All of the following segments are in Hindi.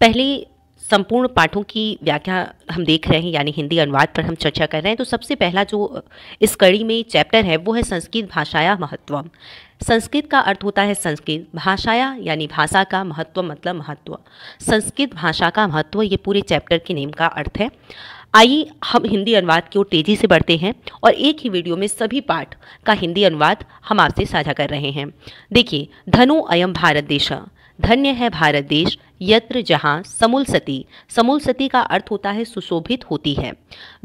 पहले संपूर्ण पाठों की व्याख्या हम देख रहे हैं यानी हिंदी अनुवाद पर हम चर्चा कर रहे हैं तो सबसे पहला जो इस कड़ी में चैप्टर है वो है संस्कृत भाषाया महत्व संस्कृत का अर्थ होता है संस्कृत भाषाया यानी भाषा का महत्व मतलब महत्व संस्कृत भाषा का महत्व ये पूरे चैप्टर के नेम का अर्थ है आइए हम हिंदी अनुवाद की ओर तेज़ी से बढ़ते हैं और एक ही वीडियो में सभी पाठ का हिंदी अनुवाद हम आपसे साझा कर रहे हैं देखिए धनो अयम भारत देश धन्य है भारत देश यत्र जहाँ समूल सती समूल सती का अर्थ होता है सुशोभित होती है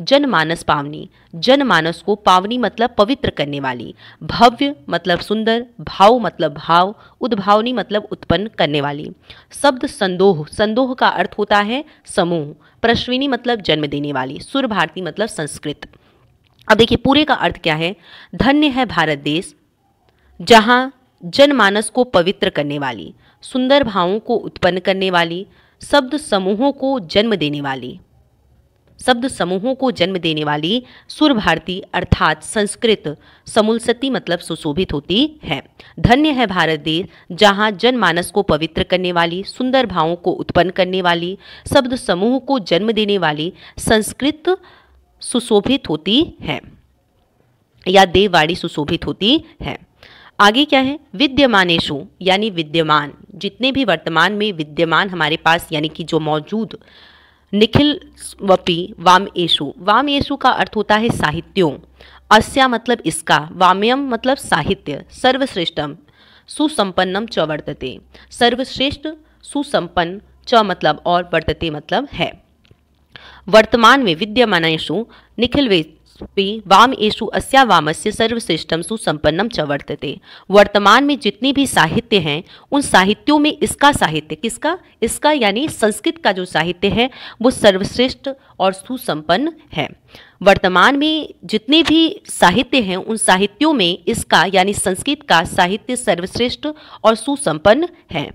जनमानस पावनी जनमानस को पावनी मतलब पवित्र करने वाली भव्य मतलब सुंदर भाव मतलब भाव उद्भावनी मतलब उत्पन्न करने वाली शब्द संदोह संदोह का अर्थ होता है समूह प्रश्विनी मतलब जन्म देने वाली सुर भारती मतलब संस्कृत अब देखिए पूरे का अर्थ क्या है धन्य है भारत देश जहाँ जनमानस को पवित्र करने वाली सुंदर भावों को उत्पन्न करने वाली शब्द समूहों को जन्म देने वाली शब्द समूहों को जन्म देने वाली सुर भारती अर्थात संस्कृत समुलसती मतलब सुशोभित होती है धन्य है भारत देश जहाँ जनमानस को पवित्र करने वाली सुंदर भावों को उत्पन्न करने वाली शब्द समूह को जन्म देने वाली संस्कृत सुशोभित होती है या देववाणी सुशोभित होती है आगे क्या है विद्यमानेशु यानी विद्यमान जितने भी वर्तमान में विद्यमान हमारे पास यानी कि जो मौजूद निखिल वपी वाम येशु वाम येशु का अर्थ होता है साहित्यों अस्या मतलब इसका वाम्यम मतलब साहित्य सर्वश्रेष्ठम सुसंपन्नम च वर्तते सर्वश्रेष्ठ सुसंपन्न च मतलब और वर्तते मतलब है वर्तमान में विद्यमानेशु निखिल पे वाम येषु अस्या वामस्य सर्वश्रेष्ठम सुसंपन्नम च वर्तते वर्तमान में जितने भी साहित्य हैं उन साहित्यों में इसका साहित्य किसका इसका यानी संस्कृत का जो साहित्य है वो सर्वश्रेष्ठ और सुसंपन्न है वर्तमान में जितने भी साहित्य हैं उन साहित्यों में इसका यानी संस्कृत का साहित्य सर्वश्रेष्ठ और सुसंपन्न है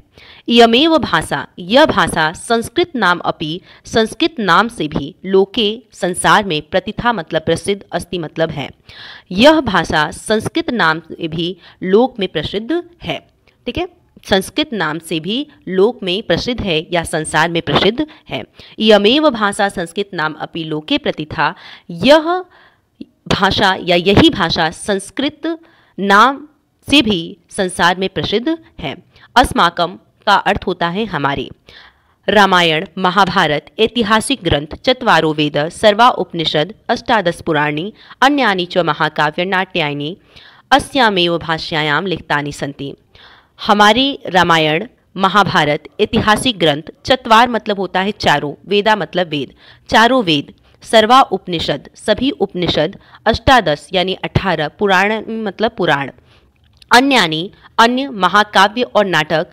यमेव भाषा यह भाषा संस्कृत नाम अपि संस्कृत नाम से भी लोके संसार में प्रतिथा मतलब प्रसिद्ध अस्ति मतलब है यह भाषा संस्कृत नाम से भी लोक में प्रसिद्ध है ठीक है संस्कृत नाम से भी लोक में प्रसिद्ध है या संसार में प्रसिद्ध है यमेव भाषा संस्कृत नाम अपि लोके था यह भाषा या यही भाषा संस्कृत नाम से भी संसार में प्रसिद्ध है अस्माकम का अर्थ होता है हमारे रामायण महाभारत ऐतिहासिक ग्रंथ चतवारो वेद सर्वा उपनिषद अष्टादश पुराणी अन्यानी च महाकाव्य नाट्यानि अस्यामेव भाष्यायाम लिखतानि सी हमारी रामायण महाभारत ऐतिहासिक ग्रंथ चतवार मतलब होता है चारों वेदा मतलब वेद चारों वेद सर्वा उपनिषद सभी उपनिषद अष्टादश यानी अठारह पुराण मतलब पुराण अन्य अन्य महाकाव्य और नाटक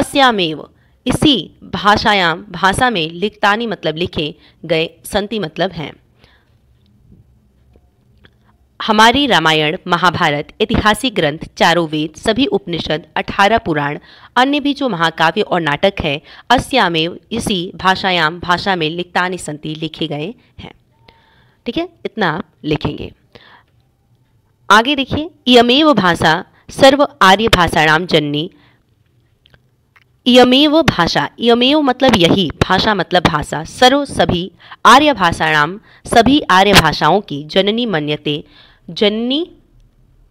अस्यामेव इसी भाषायाम भाषा में लिखतानी मतलब लिखे गए संति मतलब हैं हमारे रामायण महाभारत ऐतिहासिक ग्रंथ चारों वेद सभी उपनिषद अठारह पुराण अन्य भी जो महाकाव्य और नाटक है अस्यामेव इसी भाषायाम भाषा में लिखता निसंति लिखे गए हैं ठीक है इतना आप लिखेंगे आगे देखिए इमेव भाषा सर्व आर्य भाषाणाम जननी इमेव भाषा इमेव मतलब यही भाषा मतलब भाषा सर्व सभी आर्य भाषाणाम सभी आर्य भाषाओं की जननी मन्यते जननी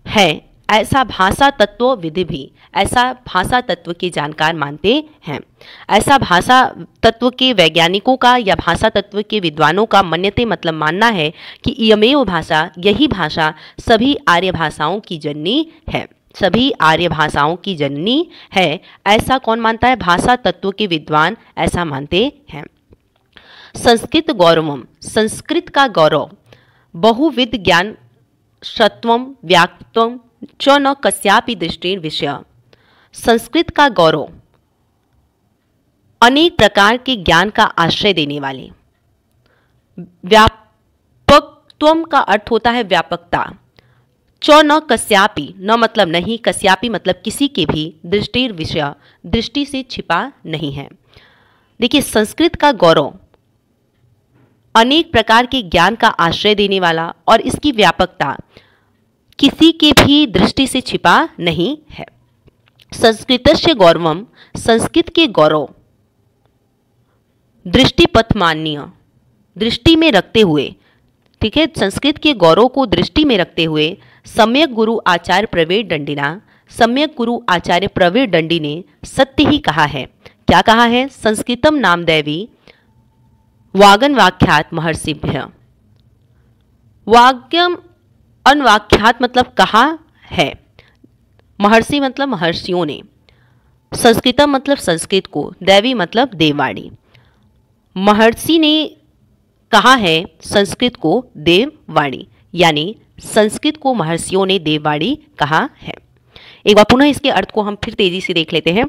है ऐसा भाषा तत्व विधि भी ऐसा भाषा तत्व के जानकार मानते हैं ऐसा भाषा तत्व के वैज्ञानिकों का या भाषा तत्व के विद्वानों का मन्यते मतलब मानना है कि यमेव भाषा यही भाषा सभी आर्य भाषाओं की जननी है सभी आर्य भाषाओं की जननी है ऐसा कौन मानता है भाषा तत्व के विद्वान ऐसा मानते हैं संस्कृत गौरवम संस्कृत का गौरव बहुविध ज्ञान सत्व व्याक्तम च न कस्यापि दृष्टि विषय संस्कृत का गौरव अनेक प्रकार के ज्ञान का आश्रय देने वाले व्यापकत्व का अर्थ होता है व्यापकता च न कस्यापि न मतलब नहीं कस्यापि मतलब किसी के भी दृष्टि विषय दृष्टि से छिपा नहीं है देखिए संस्कृत का गौरव अनेक प्रकार के ज्ञान का आश्रय देने वाला और इसकी व्यापकता किसी के भी दृष्टि से छिपा नहीं है संस्कृत से गौरवम संस्कृत के गौरव दृष्टिपथ मान्य दृष्टि में रखते हुए ठीक है संस्कृत के गौरव को दृष्टि में रखते हुए सम्यक गुरु आचार्य प्रवीण दंडिना सम्यक गुरु आचार्य प्रवीण डंडी ने सत्य ही कहा है क्या कहा है संस्कृतम नाम दैवी वागन वाख्यात महर्षिभ्य वाक्यम अनवाख्यात मतलब कहा है महर्षि मतलब महर्षियों ने संस्कृतम मतलब संस्कृत को देवी मतलब देववाणी महर्षि ने कहा है संस्कृत को देववाणी यानी संस्कृत को महर्षियों ने देववाणी कहा है एक बार पुनः इसके अर्थ को हम फिर तेजी से देख लेते हैं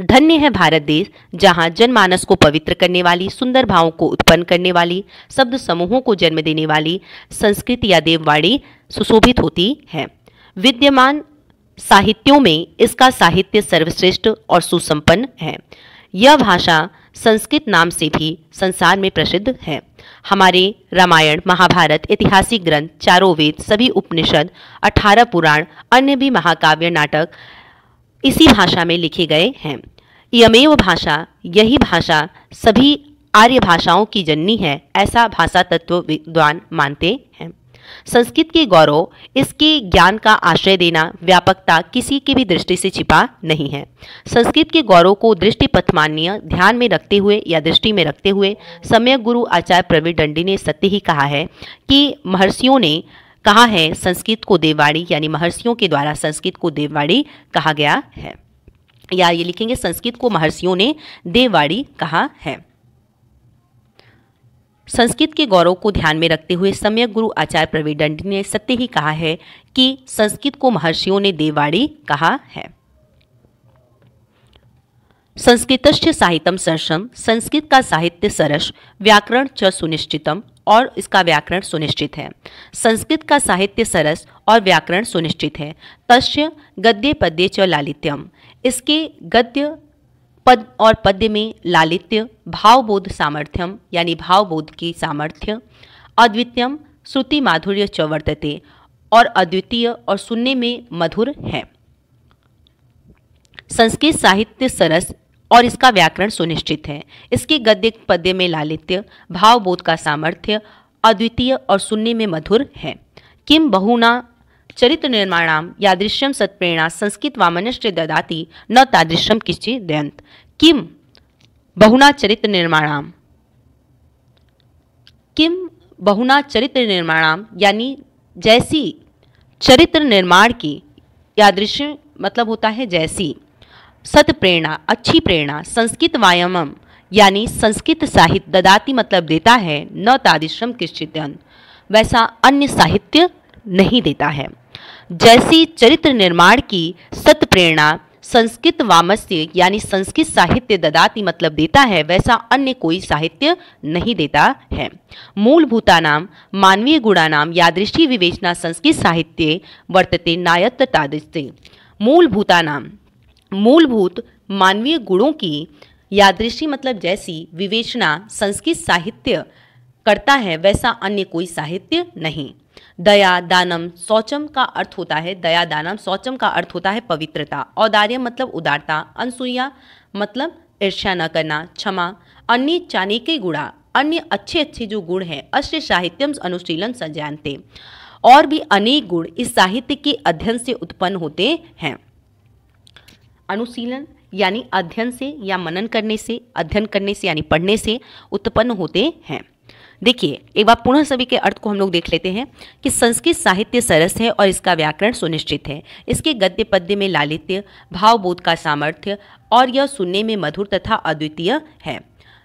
धन्य है भारत देश जहाँ जनमानस को पवित्र करने वाली सुंदर भावों को उत्पन्न करने वाली शब्द समूहों को जन्म देने वाली संस्कृत या देववाणी सुशोभित होती है विद्यमान साहित्यों में इसका साहित्य सर्वश्रेष्ठ और सुसंपन्न है यह भाषा संस्कृत नाम से भी संसार में प्रसिद्ध है हमारे रामायण महाभारत ऐतिहासिक ग्रंथ चारों वेद सभी उपनिषद अठारह पुराण अन्य भी महाकाव्य नाटक इसी भाषा में लिखे गए हैं यमेव भाषा यही भाषा सभी आर्य भाषाओं की जननी है ऐसा भाषा तत्व विद्वान मानते हैं संस्कृत के गौरव इसके ज्ञान का आश्रय देना व्यापकता किसी की भी दृष्टि से छिपा नहीं है संस्कृत के गौरव को दृष्टिपथ पथमान्य ध्यान में रखते हुए या दृष्टि में रखते हुए समय गुरु आचार्य प्रवीण डंडी ने सत्य ही कहा है कि महर्षियों ने कहा है संस्कृत को देववाणी यानी महर्षियों के द्वारा संस्कृत को देववाणी कहा गया है या ये लिखेंगे संस्कृत को महर्षियों ने देववाणी कहा है संस्कृत के गौरव को ध्यान में रखते हुए सम्यक गुरु आचार्य प्रवीण ने सत्य ही कहा है कि संस्कृत को महर्षियों ने देववाणी कहा है संस्कृत साहित्यम सरसम संस्कृत का साहित्य सरस व्याकरण च सुनिश्चितम और इसका व्याकरण सुनिश्चित है संस्कृत का साहित्य सरस और व्याकरण सुनिश्चित है तस्य गद्य पद्य च लालित्यम इसके गद्य पद और पद्य में लालित्य भावबोध सामर्थ्यम यानी भावबोध की सामर्थ्य अद्वितीयम श्रुति माधुर्य च वर्तते और अद्वितीय और सुनने में मधुर है संस्कृत साहित्य सरस और इसका व्याकरण सुनिश्चित है इसके गद्य पद्य में लालित्य भावबोध का सामर्थ्य अद्वितीय और सुनने में मधुर है किम बहुना चरित्र निर्माणाम यादृश्यम सत्प्रेरणा संस्कृत वामनश्च ददाती न तादृश्यम किसी दयंत किम बहुना चरित्र निर्माणाम किम बहुना चरित्र निर्माणाम यानी जैसी चरित्र निर्माण की यादृश्य मतलब होता है जैसी प्रेरणा अच्छी प्रेरणा संस्कृत वायामम यानी संस्कृत साहित्य ददाती मतलब देता है न तादिश्रम किश्चित वैसा अन्य साहित्य नहीं देता है जैसी चरित्र निर्माण की सत प्रेरणा संस्कृत वामस्य यानी संस्कृत साहित्य ददाति मतलब देता है वैसा अन्य कोई साहित्य नहीं देता है मूलभूता नाम मानवीय गुणानाम यादृष्टि विवेचना संस्कृत साहित्य वर्तते नायत्त तादृश्य मूलभूता नाम मूलभूत मानवीय गुणों की यादृशी मतलब जैसी विवेचना संस्कृत साहित्य करता है वैसा अन्य कोई साहित्य नहीं दया दानम सौचम का अर्थ होता है दया दानम सौचम का अर्थ होता है पवित्रता औदार्य मतलब उदारता अनसुईया मतलब ईर्ष्या न करना क्षमा अन्य के गुणा अन्य अच्छे अच्छे जो गुण हैं अश्य साहित्यम अनुशीलन संजानते और भी अनेक गुण इस साहित्य के अध्ययन से उत्पन्न होते हैं अनुशीलन यानी अध्ययन से या मनन करने से अध्ययन करने से यानी पढ़ने से उत्पन्न होते हैं देखिए एक बार पुनः सभी के अर्थ को हम लोग देख लेते हैं कि संस्कृत साहित्य सरस है और इसका व्याकरण सुनिश्चित है इसके गद्य पद्य में लालित्य भावबोध का सामर्थ्य और यह सुनने में मधुर तथा अद्वितीय है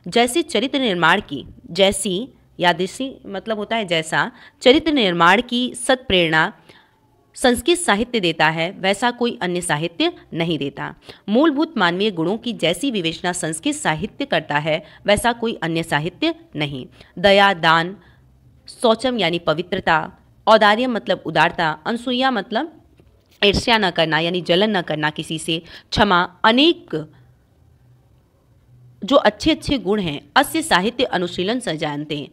जैसे चरित्र निर्माण की जैसी यादृशी मतलब होता है जैसा चरित्र निर्माण की सत्प्रेरणा संस्कृत साहित्य देता है वैसा कोई अन्य साहित्य नहीं देता मूलभूत मानवीय गुणों की जैसी विवेचना संस्कृत साहित्य करता है वैसा कोई अन्य साहित्य नहीं दया दान सौचम यानी पवित्रता औदार्य मतलब उदारता अनसुईया मतलब ईर्ष्या न करना यानी जलन न करना किसी से क्षमा अनेक जो अच्छे अच्छे गुण हैं अस्य साहित्य अनुशीलन सजानते हैं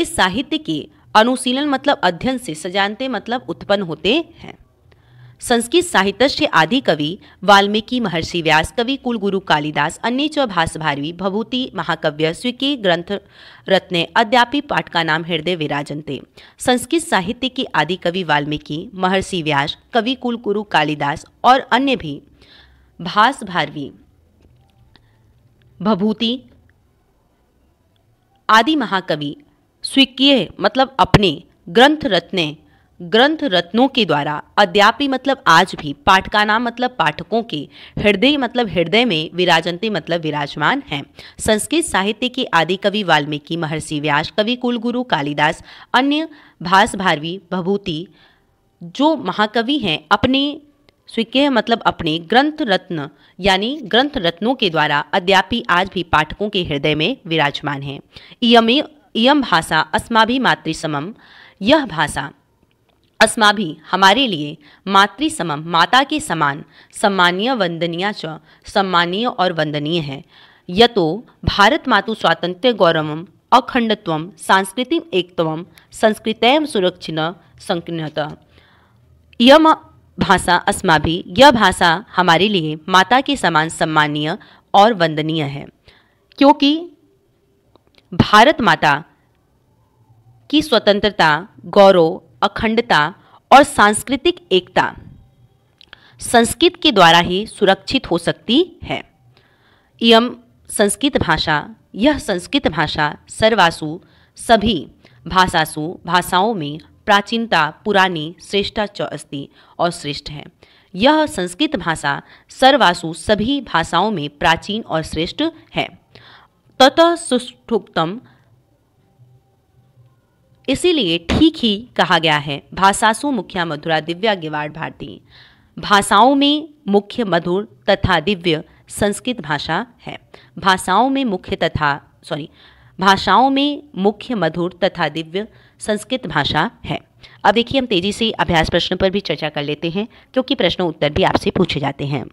इस साहित्य के अनुशीलन मतलब अध्ययन से सजानते मतलब उत्पन्न होते हैं संस्कृत साहित्य आदि कवि वाल्मीकि महर्षि व्यास कवि कुलगुरु कालिदास अन्य चौभाष भारवी भभूति महाकव्य स्वीकी ग्रंथ रत्ने अद्यापि पाठ का नाम हृदय विराजनते संस्कृत साहित्य के आदि कवि वाल्मीकि महर्षि व्यास कवि कुलगुरु कालिदास और अन्य भी भास भारवी भभूति आदि महाकवि स्वीकीय मतलब अपने ग्रंथ रत्ने ग्रंथ रत्नों के द्वारा अद्यापि मतलब आज भी पाठ का नाम मतलब पाठकों के हृदय मतलब हृदय में विराजंते मतलब विराजमान हैं संस्कृत साहित्य के आदि कवि वाल्मीकि महर्षि व्यास कवि कुलगुरु कालिदास अन्य भास भारवी भभूति जो महाकवि हैं अपने स्वीकृत मतलब अपने ग्रंथ रत्न यानी ग्रंथ रत्नों के द्वारा अद्यापि आज भी पाठकों के हृदय में विराजमान हैं इमे इयम भाषा अस्माभि मातृसमम यह भाषा अस्माभि हमारे लिए मातृ समम माता के समान सम्मानीय वंदनीय च सम्मानीय और वंदनीय है यतो भारत मातु स्वातंत्र गौरव अखंडत्व सांस्कृतिक एकत्व संस्कृत सुरक्षित संकृत यम भाषा अस्माभि यह भाषा हमारे लिए माता के समान सम्मानीय और वंदनीय है क्योंकि भारत माता की स्वतंत्रता गौरव अखंडता और सांस्कृतिक एकता संस्कृत के द्वारा ही सुरक्षित हो सकती है यम संस्कृत भाषा यह संस्कृत भाषा सर्वासु सभी भाषासु भाषाओं में प्राचीनता पुरानी च अस्ति और श्रेष्ठ है यह संस्कृत भाषा सर्वासु सभी भाषाओं में प्राचीन और श्रेष्ठ है ततः सुष्ठुक्तम इसीलिए ठीक ही कहा गया है भाषासु मुख्या मधुरा दिव्या गिवाड़ भारती भाषाओं में मुख्य मधुर तथा दिव्य संस्कृत भाषा है भाषाओं में मुख्य तथा सॉरी भाषाओं में मुख्य मधुर तथा दिव्य संस्कृत भाषा है अब देखिए हम तेजी से अभ्यास प्रश्न पर भी चर्चा कर लेते हैं क्योंकि प्रश्नों उत्तर भी आपसे पूछे जाते हैं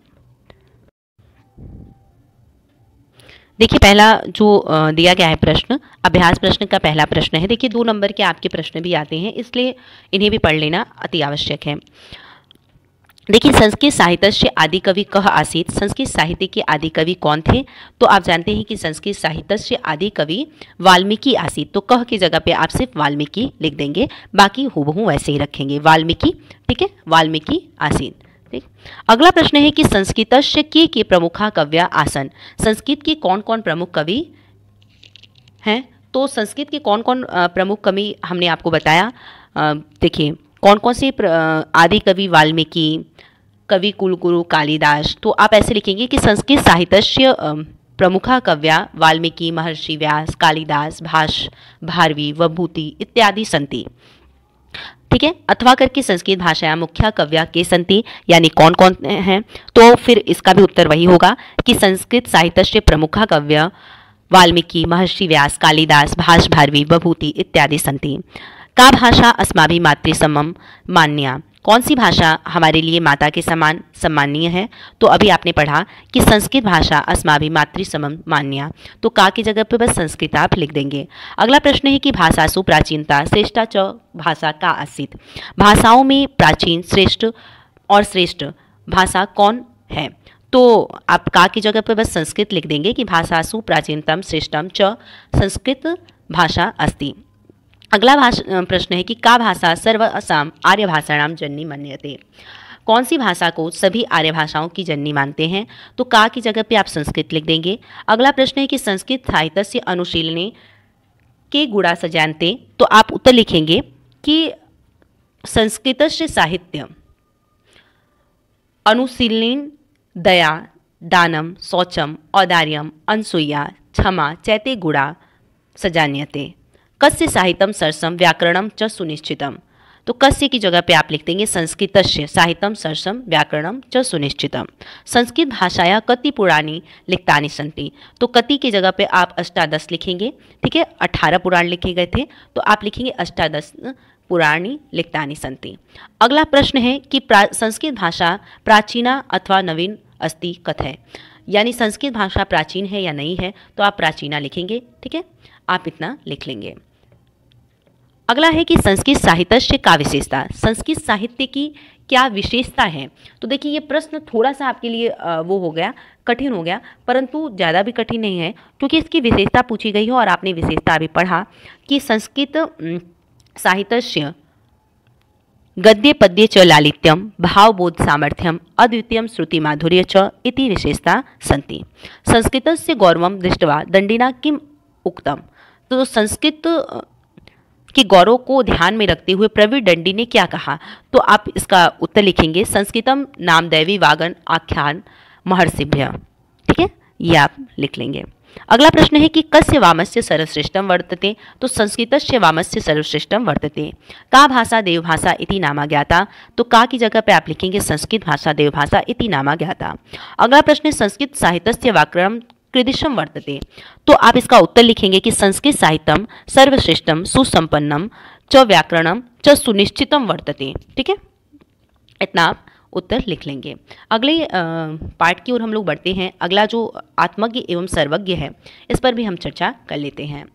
देखिए पहला जो दिया गया है प्रश्न अभ्यास प्रश्न का पहला प्रश्न है देखिए दो नंबर के आपके प्रश्न भी आते हैं इसलिए इन्हें भी पढ़ लेना अति आवश्यक है देखिए संस्कृत साहित्य से आदि कवि कह आसित संस्कृत साहित्य के आदि कवि कौन थे तो आप जानते हैं कि संस्कृत साहित्य से आदि कवि वाल्मीकि आसित तो कह की जगह पे आप सिर्फ वाल्मीकि लिख देंगे बाकी हूबहू वैसे ही रखेंगे वाल्मीकि ठीक है वाल्मीकि आसित ठीक अगला प्रश्न है कि संस्कृत के के प्रमुखा कव्या आसन संस्कृत के कौन कौन प्रमुख कवि हैं तो संस्कृत के कौन कौन प्रमुख कवि हमने आपको बताया देखिए कौन कौन से आदि कवि वाल्मीकि कवि कुलगुरु कालिदास तो आप ऐसे लिखेंगे कि संस्कृत साहित्य प्रमुखा कव्या वाल्मीकि महर्षि व्यास कालिदास भाष भारवी वभूति इत्यादि संति ठीक है अथवा करके संस्कृत भाषाया मुख्य कव्या के संति यानी कौन कौन हैं तो फिर इसका भी उत्तर वही होगा कि संस्कृत साहित्य से प्रमुख कव्य वाल्मीकि महर्षि व्यास कालिदास भाष भारवी बभूति इत्यादि संति का भाषा अस्माभि मातृसम मान्या कौन सी भाषा हमारे लिए माता के समान सम्माननीय है तो अभी आपने पढ़ा कि संस्कृत भाषा अस्माभि मातृ समम मान्या तो का की जगह पर बस संस्कृत आप लिख देंगे अगला प्रश्न है कि भाषा सुप्राचीनता श्रेष्ठा च भाषा का आसित भाषाओं में प्राचीन श्रेष्ठ और श्रेष्ठ भाषा कौन है तो आप का की जगह पर बस संस्कृत लिख देंगे कि भाषासु प्राचीनतम श्रेष्ठम च संस्कृत भाषा अस्ति अगला प्रश्न है कि का भाषा सर्व असाम आर्य भाषाणाम जननी मान्य कौन सी भाषा को सभी आर्य भाषाओं की जननी मानते हैं तो का की जगह पे आप संस्कृत लिख देंगे अगला प्रश्न है कि संस्कृत साहित्य अनुशीलने के गुड़ा सजानते तो आप उत्तर लिखेंगे कि संस्कृत से साहित्य अनुशीलन दया दानम शौचम औदार्यम अनसुईया क्षमा चैत्य गुड़ा सजान्यते कस्य साहित्यम सरसम व्याकरणम च सुनिश्चितम तो कस्य की जगह पे आप लिख देंगे संस्कृत साहित्यम सरसम व्याकरणम च सुनिश्चितम संस्कृत भाषाया कति पुराणी लिखतानी संति तो कति की जगह पे आप अष्टादश लिखेंगे ठीक है अठारह पुराण लिखे गए थे तो आप लिखेंगे अष्टादश पुराणी लिखतानी संति अगला प्रश्न है कि प्रा, संस्कृत भाषा प्राचीना अथवा नवीन अस्थि कथ है यानी संस्कृत भाषा प्राचीन है या नहीं है तो आप प्राचीना लिखेंगे ठीक है आप इतना लिख लेंगे अगला है कि संस्कृत साहित्य का विशेषता संस्कृत साहित्य की क्या विशेषता है तो देखिए ये प्रश्न थोड़ा सा आपके लिए वो हो गया कठिन हो गया परंतु ज़्यादा भी कठिन नहीं है क्योंकि इसकी विशेषता पूछी गई है और आपने विशेषता भी पढ़ा कि संस्कृत साहित्य गद्य पद्य च लालित्यम भावबोध सामर्थ्यम अद्वितीय श्रुति माधुर्य इति विशेषता सन्ती संस्कृत से गौरव दृष्टवा दंडिना किम उक्तम तो संस्कृत के गौरव को ध्यान में रखते हुए प्रवीण दंडी ने क्या कहा तो आप इसका उत्तर लिखेंगे संस्कृतम नाम वागन आख्यान महर्षिभ्य ठीक है ये आप लिख लेंगे अगला प्रश्न है कि कस्य वामस्य सर्वश्रेष्ठम वर्तते तो संस्कृत से वामस्य सर्वश्रेष्ठम वर्तते का भाषा देवभाषा इति नामा ज्ञाता तो का की जगह पे आप लिखेंगे संस्कृत भाषा देवभाषा इति नामा ज्ञाता अगला प्रश्न है संस्कृत साहित्य व्याकरण कृदिशम वर्तते तो आप इसका उत्तर लिखेंगे कि संस्कृत साहित्यम सर्वश्रेष्ठम सुसंपन्नम च व्याकरणम च सुनिश्चितम वर्तते ठीक है इतना आप उत्तर लिख लेंगे अगले पार्ट की ओर हम लोग बढ़ते हैं अगला जो आत्मज्ञ एवं सर्वज्ञ है इस पर भी हम चर्चा कर लेते हैं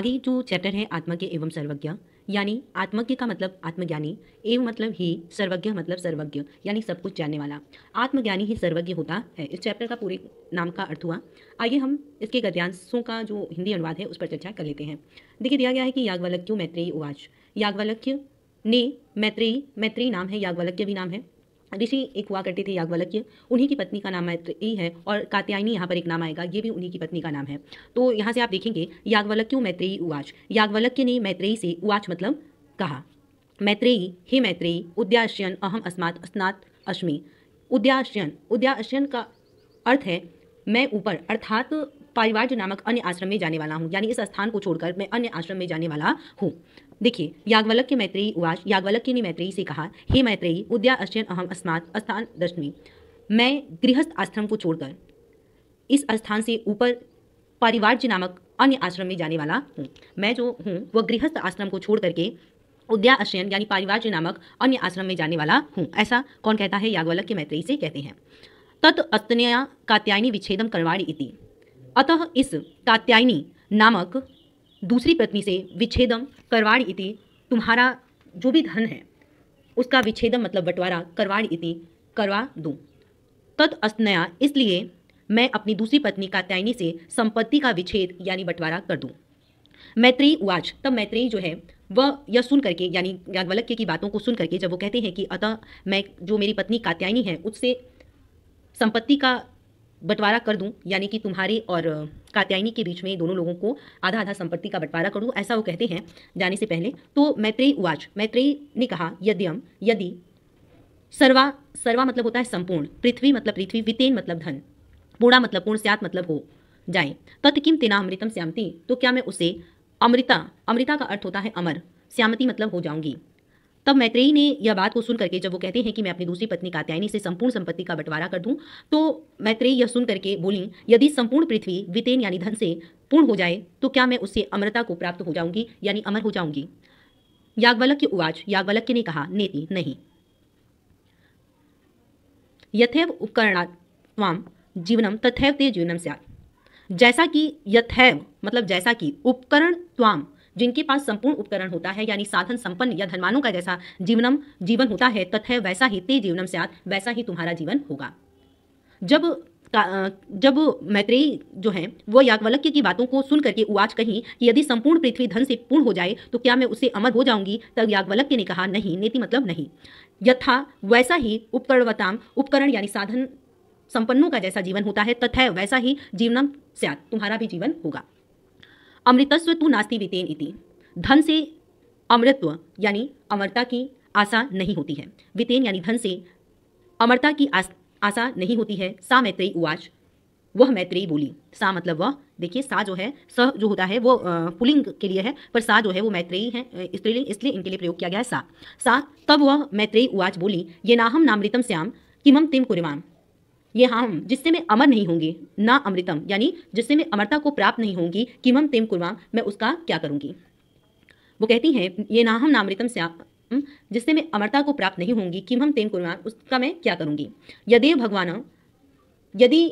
आगे जो चैप्टर है आत्मज्ञ एवं सर्वज्ञ यानी आत्मज्ञ का मतलब आत्मज्ञानी एवं मतलब ही सर्वज्ञ मतलब सर्वज्ञ यानी सब कुछ जानने वाला आत्मज्ञानी ही सर्वज्ञ होता है इस चैप्टर का पूरे नाम का अर्थ हुआ आइए हम इसके गद्यांशों का जो हिंदी अनुवाद है उस पर चर्चा कर लेते हैं देखिए दिया गया है कि याज्ञवल्क्य मैत्रेयी उवाच याज्ञवल्क्य ने मैत्रेयी मैत्रेयी नाम है याज्ञवल्क्य भी नाम है ऋषि एक हुआ करते थे याग्वलक्य उन्हीं की पत्नी का नाम मैत्री है और कात्यायनी यहाँ पर एक नाम आएगा ये भी उन्हीं की पत्नी का नाम है तो यहाँ से आप देखेंगे याज्ञवल्क्यो मैत्रेयी उवाच याग्वलक्य ने मैत्रेयी से उवाच मतलब कहा मैत्रेयी हे मैत्रेयी उद्याश्यन अहम अस्मात् स्नात अश्मी उद्याश्यन उद्याश्यन का अर्थ है मैं ऊपर अर्थात पारिवार जो नामक अन्य आश्रम में जाने वाला हूँ यानी इस स्थान को छोड़कर मैं अन्य आश्रम में जाने वाला हूँ देखिए यागवलक के मैत्रेयी उवाच यागवलक ने मैत्रेयी से कहा हे मैत्रेयी उद्या अश्चन अहम अस्मात स्थान दशमी मैं गृहस्थ आश्रम को छोड़कर इस स्थान से ऊपर पारिवार्य नामक अन्य आश्रम में जाने वाला हूँ मैं जो हूँ वह गृहस्थ आश्रम को छोड़ करके उद्या अश्चन यानी पारिवार्य नामक अन्य आश्रम में जाने वाला हूँ ऐसा कौन कहता है यागवलक के मैत्रेयी से कहते हैं तत् अस्तनया कात्यायनी विच्छेदम करवाणी इति अतः इस कात्यायनी नामक दूसरी पत्नी से विच्छेदम करवाड़ इति तुम्हारा जो भी धन है उसका विच्छेदम मतलब बंटवारा करवाड़ इति करवा दूँ तत् अस्नया इसलिए मैं अपनी दूसरी पत्नी कात्यायनी से संपत्ति का विच्छेद यानी बंटवारा कर दूँ मैत्रेयी उवाच तब मैत्रेयी जो है वह यह सुन करके यानी याज्ञवल्क्य की बातों को सुन करके जब वो कहते हैं कि अतः मैं जो मेरी पत्नी कात्यायनी है उससे संपत्ति का बंटवारा कर दूं यानी कि तुम्हारे और कात्यायनी के बीच में दोनों लोगों को आधा आधा संपत्ति का बंटवारा करूं ऐसा वो कहते हैं जाने से पहले तो मैत्रेय उवाच मैत्रेय ने कहा यद्यम यदि सर्वा सर्वा मतलब होता है संपूर्ण पृथ्वी मतलब पृथ्वी वितेन मतलब धन पूर्णा मतलब पूर्ण स्यात मतलब हो जाए तत् किम तेना अमृतम श्यामती तो क्या मैं उसे अमृता अमृता का अर्थ होता है अमर श्यामती मतलब हो जाऊंगी तब मैत्रेयी ने यह बात को सुनकर के जब वो कहते हैं कि मैं अपनी दूसरी पत्नी कात्यायनी से संपूर्ण संपत्ति का बंटवारा कर दूं तो मैत्रेयी यह सुन करके बोली यदि संपूर्ण पृथ्वी वितेन यानी धन से पूर्ण हो जाए तो क्या मैं उससे अमरता को प्राप्त हो जाऊंगी यानी अमर हो जाऊंगी याग्वलक के उवाच याग्वलक्य ने कहा नेति नहीं यथैव उपकरणात्वाम जीवनम तथैव ते जीवनम स्यात् जैसा कि यथैव मतलब जैसा कि उपकरण त्वाम जिनके पास संपूर्ण उपकरण होता है यानी साधन संपन्न या धनवानों का जैसा जीवनम जीवन होता है तथ्य वैसा ही ते जीवनम स्यात वैसा ही तुम्हारा जीवन होगा जब जब मैत्रेय जो है वह याज्ञवल्क्य की बातों को सुन करके उवाच कहीं कि यदि संपूर्ण पृथ्वी धन से पूर्ण हो जाए तो क्या मैं उससे अमर हो जाऊंगी तब याज्ञवल्क्य ने कहा नहीं नेति मतलब नहीं यथा वैसा ही उपकरणवताम उपकरण यानी साधन संपन्नों का जैसा जीवन होता है तथा वैसा ही जीवनम स्यात तुम्हारा भी जीवन होगा अमृतस्व तू नास्ती वितेन इति धन से अमृतत्व यानी अमरता की आशा नहीं होती है वितेन यानी धन से अमरता की आस, आशा नहीं होती है सा मैत्रेयी उवाच वह मैत्रेयी बोली सा मतलब वह देखिए सा जो है स जो होता है वो पुलिंग के लिए है पर सा जो है वो मैत्रेयी है स्त्रीलिंग इसलिए इनके लिए प्रयोग किया गया है सा सा तब वह मैत्रेयी उवाच बोली ये नाहम नामृतम श्याम किमम तिम कुरिमाम ये हम हाँ, जिससे मैं अमर नहीं होंगी ना अमृतम यानी जिससे मैं अमरता को प्राप्त नहीं होंगी किमम तेम कुरवा मैं उसका क्या करूँगी वो कहती हैं ये ना हम नामृतम श्याम जिससे मैं अमरता को प्राप्त नहीं होंगी किम हम तेम कुरवा उसका मैं क्या करूँगी यदि भगवान यदि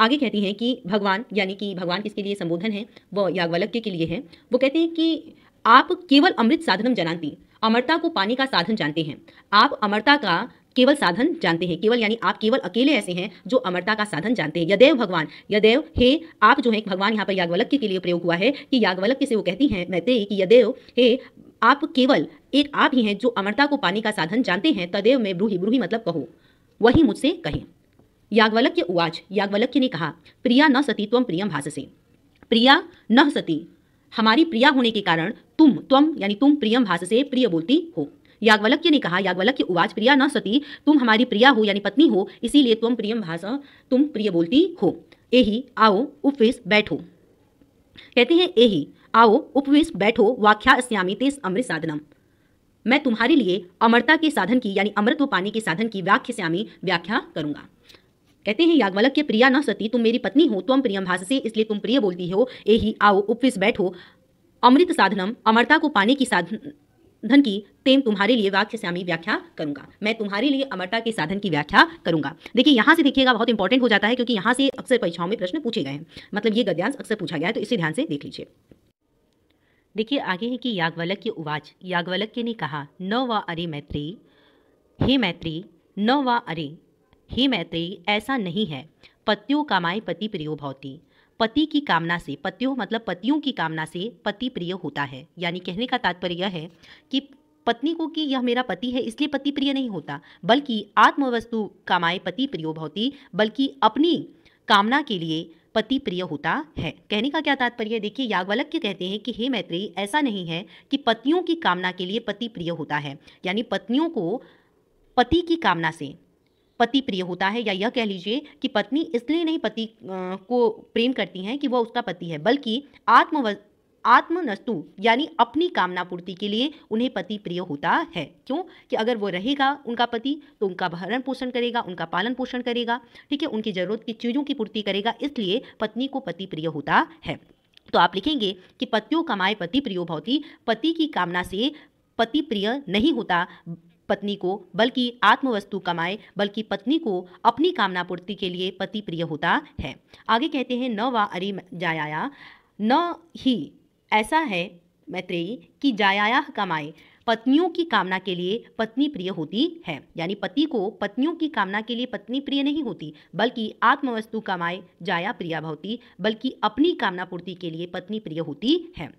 आगे कहती हैं कि भगवान यानी कि भगवान किसके लिए संबोधन है वह याग्वलक्य के, के लिए है वो कहते हैं कि आप केवल अमृत साधनम जनानती अमरता को पाने का साधन जानते हैं आप अमरता का केवल साधन जानते हैं केवल यानी आप केवल अकेले ऐसे हैं जो अमरता का साधन जानते हैं यदेव भगवान यदेव हे आप जो है भगवान यहाँ पर याग्वलक्य के लिए प्रयोग हुआ है कि याग्वलक्य से वो कहती हैं मैत्रेयी कि यदेव हे आप केवल एक आप ही हैं जो अमरता को पाने का साधन जानते हैं तदेव में ब्रूही ब्रूही मतलब कहो वही मुझसे कहें याग्वलक्य उवाच याग्वलक्य ने कहा प्रिया न सती त्वम प्रियम भाष से प्रिया न सती हमारी प्रिया होने के कारण तुम तुम यानी तुम प्रियम भाष से प्रिय बोलती हो याज्ञवल्क्य ने कहा याज्ञवल्क्य उवाच प्रिया न सती तुम हमारी प्रिया हो यानी पत्नी हो इसीलिए तुम प्रियम भाषा तुम प्रिय बोलती हो एही आओ उपवेश बैठो कहते हैं एही आओ उपवेश बैठो वाख्यास्यामी तेस अमृत साधनम मैं तुम्हारे लिए अमरता के साधन की यानी अमृत व पानी के साधन की व्याख्या व्याख्यास्यामी व्याख्या करूंगा कहते हैं याज्ञवलक प्रिया न सती तुम मेरी पत्नी हो तुम प्रियम भाषा से इसलिए तुम प्रिय बोलती हो एही आओ उपवेश बैठो अमृत साधनम अमरता को पाने की साधन धन की तेम तुम्हारे लिए वाक्य श्यामी व्याख्या करूंगा मैं तुम्हारे लिए अमरता के साधन की व्याख्या करूंगा देखिए यहाँ से देखिएगा बहुत इंपॉर्टेंट हो जाता है क्योंकि यहाँ से अक्सर परीक्षाओं में प्रश्न पूछे गए हैं मतलब ये गद्यांश अक्सर पूछा गया है तो इसे ध्यान से देख लीजिए देखिए आगे है कि याग्वलक के उवाच याग्वलक के ने कहा न व अरे मैत्री हे मैत्री न व अरे हे मैत्री ऐसा नहीं है पत्यो कामाय पति प्रियो भौती पति की कामना से पतियों मतलब पतियों की कामना से पति प्रिय होता है यानी कहने का तात्पर्य यह है कि पत्नी को कि यह मेरा पति है इसलिए पति प्रिय नहीं होता बल्कि आत्मवस्तु कामाए पति प्रियो भवती बल्कि अपनी कामना के लिए पति प्रिय होता है कहने का क्या तात्पर्य देखिए के कहते हैं कि हे मैत्री ऐसा नहीं है कि पतियों की कामना के लिए पति प्रिय होता है यानी पत्नियों को पति की कामना से पति प्रिय होता है या यह कह लीजिए कि पत्नी इसलिए नहीं पति को प्रेम करती हैं कि वह उसका पति है बल्कि आत्म आत्मनस्तु यानी अपनी कामना पूर्ति के लिए उन्हें पति प्रिय होता है क्यों कि अगर वो रहेगा उनका पति तो उनका भरण पोषण करेगा उनका पालन पोषण करेगा ठीक है उनकी ज़रूरत की चीज़ों की पूर्ति करेगा इसलिए पत्नी को पति प्रिय होता है तो आप लिखेंगे कि पतियों कमाए पति प्रियो भौती पति की कामना से पति प्रिय नहीं होता पत्नी को बल्कि आत्मवस्तु कमाए बल्कि पत्नी को अपनी कामना पूर्ति के लिए पति प्रिय होता है आगे कहते हैं न व अरि जायाया न ही ऐसा है मैत्रेयी कि जायाया कमाए पत्नियों की कामना के लिए पत्नी प्रिय होती है यानी पति को पत्नियों की कामना के लिए पत्नी प्रिय नहीं होती बल्कि आत्मवस्तु कमाए जाया प्रिया भवती बल्कि अपनी कामना पूर्ति के लिए पत्नी प्रिय होती है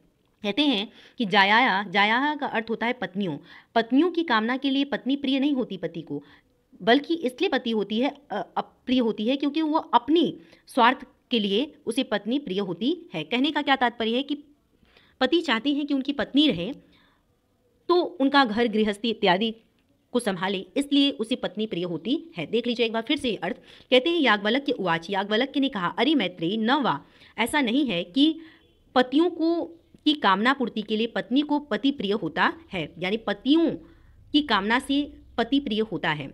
कहते हैं कि जाया जाया का अर्थ होता है पत्नियों पत्नियों की कामना के लिए पत्नी प्रिय नहीं होती पति को बल्कि इसलिए पति होती है अप्रिय होती है क्योंकि वो अपनी स्वार्थ के लिए उसे पत्नी प्रिय होती है कहने का क्या तात्पर्य है कि पति चाहते हैं कि उनकी पत्नी रहे तो उनका घर गृहस्थी इत्यादि को संभाले इसलिए उसे पत्नी प्रिय होती है देख लीजिए एक बार फिर से अर्थ कहते हैं याग्वलक के उवाच यागवलक के ने कहा अरे मैत्री न वा ऐसा नहीं है कि पतियों को की कामना पूर्ति के लिए पत्नी को पति प्रिय होता है यानी पतियों की कामना से पति प्रिय होता है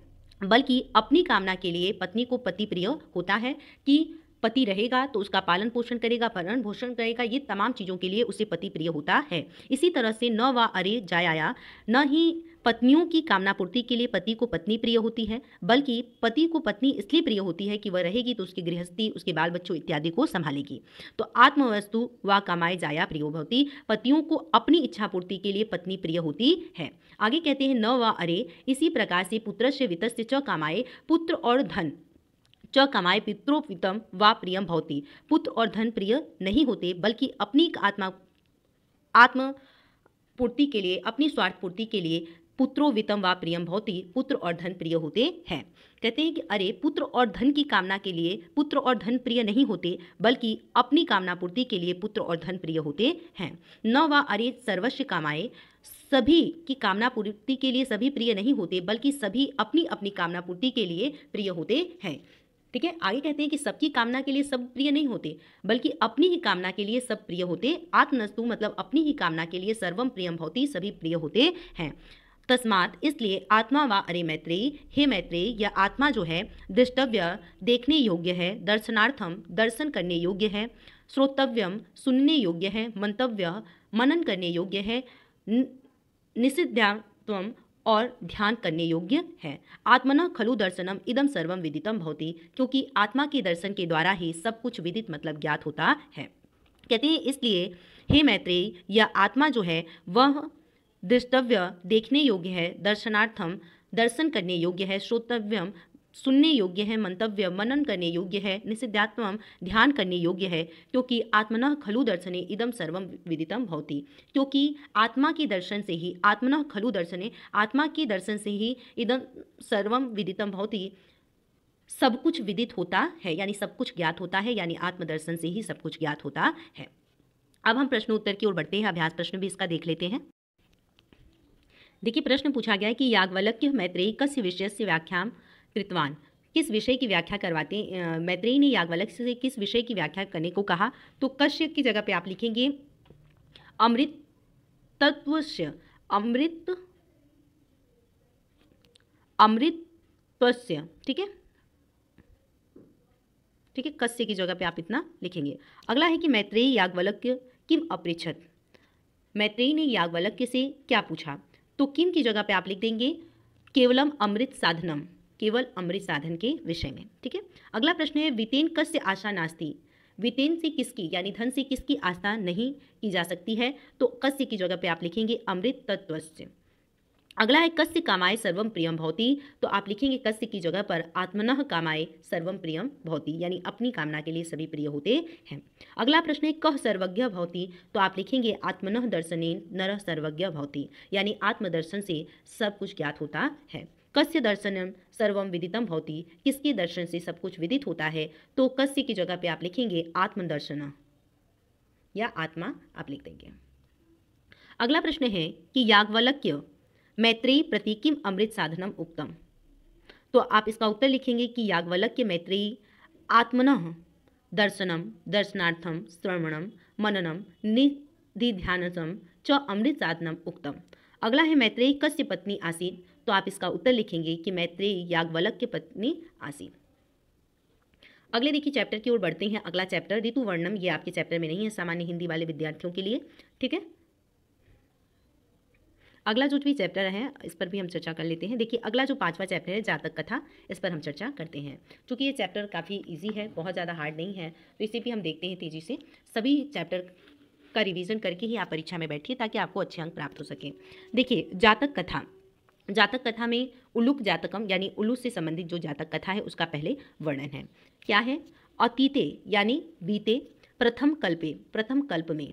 बल्कि अपनी कामना के लिए पत्नी को पति प्रिय होता है कि पति रहेगा तो उसका पालन पोषण करेगा भरण पोषण करेगा ये तमाम चीज़ों के लिए उसे पति प्रिय होता है इसी तरह से न वा अरे जाया न ही पत्नियों की कामना पूर्ति के लिए पति को पत्नी प्रिय होती है बल्कि पति को पत्नी इसलिए प्रिय होती है कि वह रहेगी तो उसकी गृहस्थी उसके बाल बच्चों इत्यादि को संभालेगी तो आत्मवस्तु व कमाए जाया प्रिय भवती पतियों को अपनी इच्छा पूर्ति के लिए पत्नी प्रिय होती है आगे कहते हैं न व अरे इसी प्रकार से पुत्र से वित्त च कमाए पुत्र और धन च कमाए पितृपितम व प्रियम भवती पुत्र और धन प्रिय नहीं होते बल्कि अपनी आत्मा आत्म पूर्ति के लिए अपनी स्वार्थ पूर्ति के लिए पुत्रो वितम व प्रियम भवती पुत्र और धन प्रिय होते हैं कहते हैं कि अरे पुत्र और धन की कामना के लिए पुत्र और धन प्रिय नहीं होते बल्कि अपनी कामना पूर्ति के लिए पुत्र और धन प्रिय होते हैं न व अरे सर्वस्व कामाए सभी की कामना पूर्ति के लिए सभी प्रिय नहीं होते बल्कि सभी अपनी अपनी कामना पूर्ति के लिए प्रिय होते हैं ठीक है आगे कहते हैं कि सबकी कामना के लिए सब प्रिय नहीं होते बल्कि अपनी ही कामना के लिए सब प्रिय होते आत्मनस्तु मतलब अपनी ही कामना के लिए सर्वम प्रियम भवती सभी प्रिय होते हैं तस्मात इसलिए आत्मा व अरे मैत्री हे मैत्री यह आत्मा जो है दृष्टव्य देखने योग्य है दर्शनार्थम दर्शन करने योग्य है श्रोतव्यम सुनने योग्य है मंतव्य मनन करने योग्य है निषिध्यात्म और ध्यान करने योग्य है आत्मना खलु दर्शनम इदम सर्वम विदितम भवति क्योंकि आत्मा के दर्शन के द्वारा ही सब कुछ विदित मतलब ज्ञात होता है कहते हैं इसलिए हे मैत्रेय यह आत्मा जो है वह दृष्टव्य देखने योग्य है दर्शनार्थम दर्शन करने योग्य है श्रोतव्यम सुनने योग्य है मंतव्य मनन करने योग्य है निषिद्धात्म ध्यान करने योग्य है क्योंकि आत्मन खलु दर्शने इदम सर्वम विदितम भवति क्योंकि आत्मा के दर्शन से ही आत्मन खलु दर्शने आत्मा के दर्शन से ही इदम सर्वम विदितम भवति सब कुछ विदित होता है यानी सब कुछ ज्ञात होता है यानी आत्मदर्शन से ही सब कुछ ज्ञात होता है अब हम प्रश्नोत्तर की ओर बढ़ते हैं अभ्यास प्रश्न भी इसका देख लेते हैं देखिए प्रश्न पूछा गया है कि याग्वलक्य मैत्रेयी कस्य विषय से व्याख्या कृतवान किस विषय की व्याख्या करवाते मैत्रेयी ने याज्ञवल्क से किस विषय की व्याख्या करने को कहा तो कश्य की जगह पे आप लिखेंगे अमृत तत्व अमृत अमृतस्य ठीक है ठीक है कश्य की जगह पे आप इतना लिखेंगे अगला है कि मैत्रेयी याज्ञवल्क्य किम अपृछत मैत्रेयी ने याज्ञवल्क्य से क्या पूछा तो किन की जगह पे आप लिख देंगे केवलम अमृत साधनम केवल अमृत साधन के विषय में ठीक है अगला प्रश्न है वितेन कस्य आशा नास्ती वितेन से किसकी यानी धन से किसकी आस्था नहीं की जा सकती है तो कस्य की जगह पे आप लिखेंगे अमृत तत्व अगला है कस्य कामाय सर्वम प्रियम भौति तो आप लिखेंगे कस्य की जगह पर आत्मनः कामाय सर्वम प्रियम भौति यानी अपनी कामना के लिए सभी प्रिय होते हैं अगला प्रश्न है कह सर्वज्ञ भौति तो आप लिखेंगे आत्मनः दर्शने नर सर्वज्ञ भौति यानी आत्मदर्शन से सब कुछ ज्ञात होता है कस्य दर्शनम सर्वम विदितम भौति किसके दर्शन से सब कुछ विदित होता है तो कस्य की जगह पर आप लिखेंगे आत्मदर्शन या आत्मा आप लिख देंगे अगला प्रश्न है कि याज्ञवल्क्य मैत्रेयी प्रतीकिम अमृत साधनम उक्तम तो आप इसका उत्तर लिखेंगे कि याग्वलक के मैत्रेयी आत्मन दर्शनम दर्शनार्थम श्रवणम मननम ध्यानसम च अमृत साधनम उक्तम अगला है मैत्रेयी कश्य पत्नी आसीन तो आप इसका उत्तर लिखेंगे कि मैत्रेयी याग्वलक के पत्नी आसीन अगले देखिए चैप्टर की ओर बढ़ते हैं अगला चैप्टर ऋतु वर्णम ये आपके चैप्टर में नहीं है सामान्य हिंदी वाले विद्यार्थियों के लिए ठीक है अगला जो भी चैप्टर है इस पर भी हम चर्चा कर लेते हैं देखिए अगला जो पाँचवा चैप्टर है जातक कथा इस पर हम चर्चा करते हैं क्योंकि ये चैप्टर काफ़ी ईजी है बहुत ज़्यादा हार्ड नहीं है तो इसे भी हम देखते हैं तेज़ी से सभी चैप्टर का रिविजन करके ही आप परीक्षा में बैठिए ताकि आपको अच्छे अंक प्राप्त हो सकें देखिए जातक कथा जातक कथा में उलुक जातकम यानी उलू से संबंधित जो जातक कथा है उसका पहले वर्णन है क्या है अतीते यानी बीते प्रथम कल्पे प्रथम कल्प में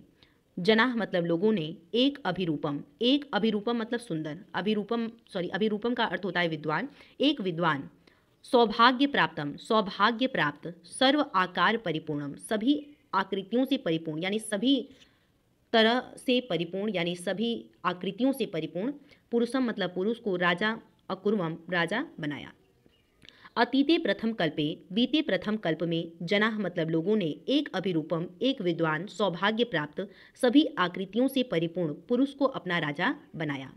जनाह मतलब लोगों ने एक अभिरूपम एक अभिरूपम मतलब सुंदर अभिरूपम सॉरी अभिरूपम का अर्थ होता है विद्वान एक विद्वान सौभाग्य प्राप्तम सौभाग्य प्राप्त सर्व आकार परिपूर्णम सभी आकृतियों से परिपूर्ण यानी सभी तरह से परिपूर्ण यानी सभी आकृतियों से परिपूर्ण पुरुषम मतलब पुरुष को राजा अकुर्वम राजा बनाया अतीते प्रथम कल्पे बीते प्रथम कल्प में जना मतलब लोगों ने एक अभिरूपम एक विद्वान सौभाग्य प्राप्त सभी आकृतियों से परिपूर्ण पुरुष को अपना राजा बनाया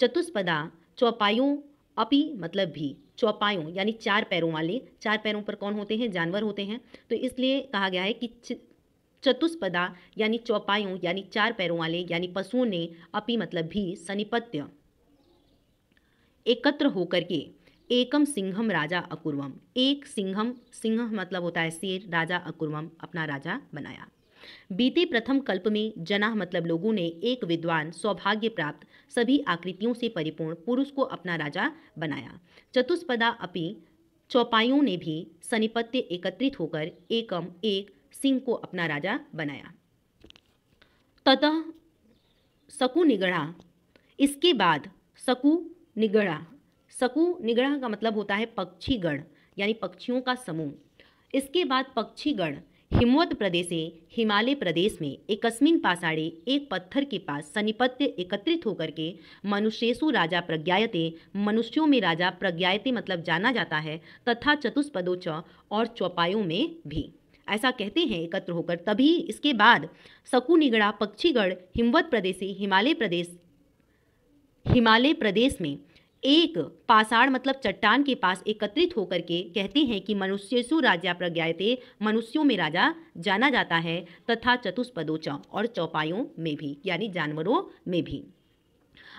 चतुष्पदा चौपायों अपि मतलब भी चौपायों यानी चार पैरों वाले चार पैरों पर कौन होते हैं जानवर होते हैं तो इसलिए कहा गया है कि चतुष्पदा यानी चौपायों यानी चार पैरों वाले यानी पशुओं ने अपि मतलब भी सनिपत्य एकत्र होकर के एकम सिंहम राजा अकुर्वम एक सिंहम सिंह मतलब होता है शेर राजा अकुर्वम अपना राजा बनाया बीते प्रथम कल्प में जना मतलब लोगों ने एक विद्वान सौभाग्य प्राप्त सभी आकृतियों से परिपूर्ण पुरुष को अपना राजा बनाया चतुष्पदा अपि चौपाइयों ने भी सनिपत्य एकत्रित होकर एकम एक सिंह को अपना राजा बनाया ततः सकु निगढ़ा इसके बाद सकु निगढ़ा सकु निगण का मतलब होता है पक्षीगण यानी पक्षियों का समूह इसके बाद पक्षीगण हिमवत प्रदेश हिमालय प्रदेश में एकस्मिन पासाड़े एक पत्थर के पास सनिपत्य एकत्रित होकर के मनुष्यसु राजा प्रज्ञायते मनुष्यों में राजा प्रज्ञायते मतलब जाना जाता है तथा चतुष्पदों च और चौपायों में भी ऐसा कहते हैं एकत्र होकर तभी इसके बाद शकुनिगड़ा पक्षीगढ़ हिमवत प्रदेश हिमालय प्रदेश हिमालय प्रदेश में एक पाषाण मतलब चट्टान के पास एकत्रित होकर के कहते हैं कि मनुष्यसु राजा प्रज्ञाते मनुष्यों में राजा जाना जाता है तथा चतुष्पदोच और चौपायों में भी यानी जानवरों में भी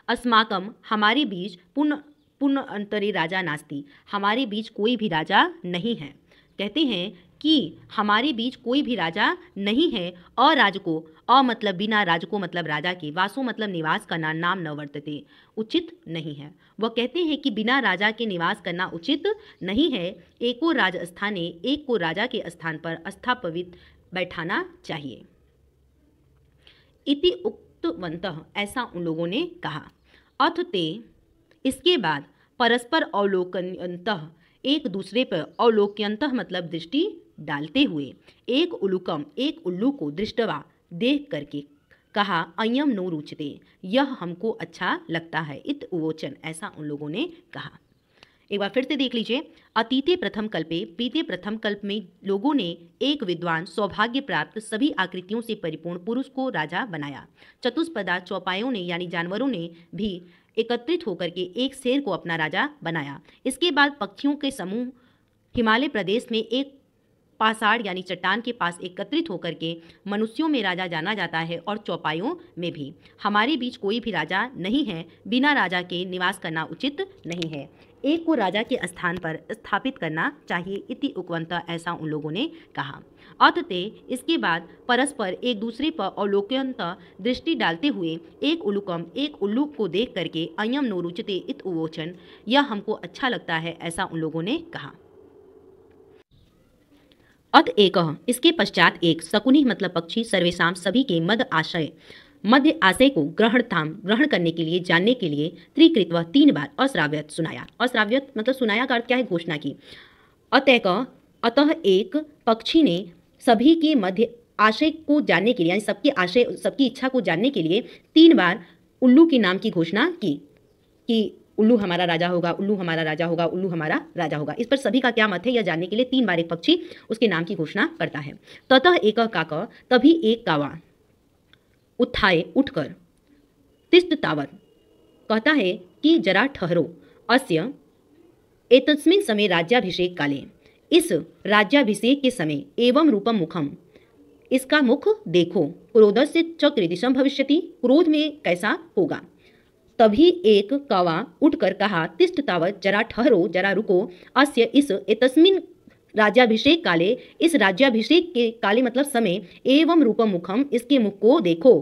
अस्माकम हमारे बीच पुण्य पुण्य अंतरे राजा नास्ती हमारे बीच कोई भी राजा नहीं है कहते हैं कि हमारे बीच कोई भी राजा नहीं है राज को अ मतलब बिना राजको मतलब राजा के वासो मतलब निवास करना नाम न वर्तते उचित नहीं है वह कहते हैं कि बिना राजा के निवास करना उचित नहीं है एको राज स्थाने एक को राजा के स्थान पर स्थापित बैठाना चाहिए इति उक्तवंत ऐसा उन लोगों ने कहा अथ ते इसके बाद परस्पर अवलोकनत एक दूसरे पर अवलोक्यंत मतलब दृष्टि डालते हुए एक उल्लुकम एक उल्लू को दृष्टवा देख करके कहा अयम नो रुचते यह हमको अच्छा लगता है इत वोचन ऐसा उन लोगों ने कहा एक बार फिर से देख लीजिए अतीते प्रथम कल्पे पीते प्रथम कल्प में लोगों ने एक विद्वान सौभाग्य प्राप्त सभी आकृतियों से परिपूर्ण पुरुष को राजा बनाया चतुष्पदा चौपायों ने यानी जानवरों ने भी एकत्रित होकर के एक शेर को अपना राजा बनाया इसके बाद पक्षियों के समूह हिमालय प्रदेश में एक पासाड़ यानी चट्टान के पास एकत्रित होकर के मनुष्यों में राजा जाना जाता है और चौपायों में भी हमारे बीच कोई भी राजा नहीं है बिना राजा के निवास करना उचित नहीं है एक को राजा के स्थान पर स्थापित करना चाहिए इति उकवंत ऐसा उन लोगों ने कहा अतते इसके बाद परस्पर एक दूसरे पर अवलोकयंत दृष्टि डालते हुए एक उल्लुकम एक उल्लू को देख करके अयम नोरुचते इत उवोचन यह हमको अच्छा लगता है ऐसा उन लोगों ने कहा अत एक इसके पश्चात एक शकुनी मतलब पक्षी सर्वेशाम सभी के मध आशय मध्य आशय को ग्रहण थाम ग्रहण करने के लिए जानने के लिए त्रिकृत तीन बार अश्राव्यत सुनाया अश्राव्यत मतलब सुनाया का अर्थ क्या है घोषणा की अतः अतः एक पक्षी ने सभी के मध्य आशय को जानने के लिए यानी सबके आशय सबकी इच्छा को जानने के लिए तीन बार उल्लू के नाम की घोषणा की कि उल्लू हमारा राजा होगा उल्लू हमारा राजा होगा उल्लू हमारा राजा होगा इस पर सभी का क्या मत है यह जानने के लिए तीन बार एक पक्षी उसके नाम की घोषणा करता है ततः एक काक तभी एक कावा उठाए उठकर तिस्त तावर कहता है कि जरा ठहरो अस्य एतस्मिन समय राज्याभिषेक काले इस राज्याभिषेक के समय एवं रूपम मुखम इसका मुख देखो क्रोध से चक्र दिशम भविष्यति क्रोध में कैसा होगा तभी एक कावा उठकर कहा तिष्ठ तावत जरा ठहरो जरा रुको अस्य इस एतस्मिन राज्याभिषेक काले इस राज्याभिषेक के काले मतलब समय एवं रूपम मुखम इसके मुख को देखो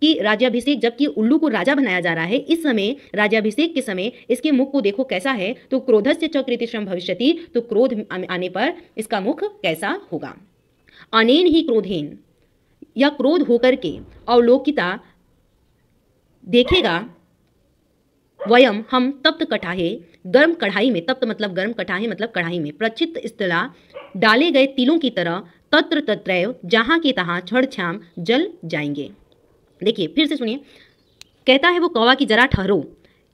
कि राज्याभिषेक जबकि उल्लू को राजा बनाया जा रहा है इस समय राज्याभिषेक के समय इसके मुख को देखो कैसा है तो क्रोध से चक्रितिश्रम भविष्य तो क्रोध आने पर इसका मुख कैसा होगा अनेन ही क्रोधेन या क्रोध होकर के अवलोकिता देखेगा वयम हम तप्त कढ़ाहे गर्म कढ़ाई में तप्त मतलब गर्म कटाहे मतलब कढ़ाई में प्रचित स्तला डाले गए तिलों की तरह तत्र तत्रैव जहाँ के तहाँ छड़ छाम जल जाएंगे देखिए फिर से सुनिए कहता है वो कौवा की जरा ठहरो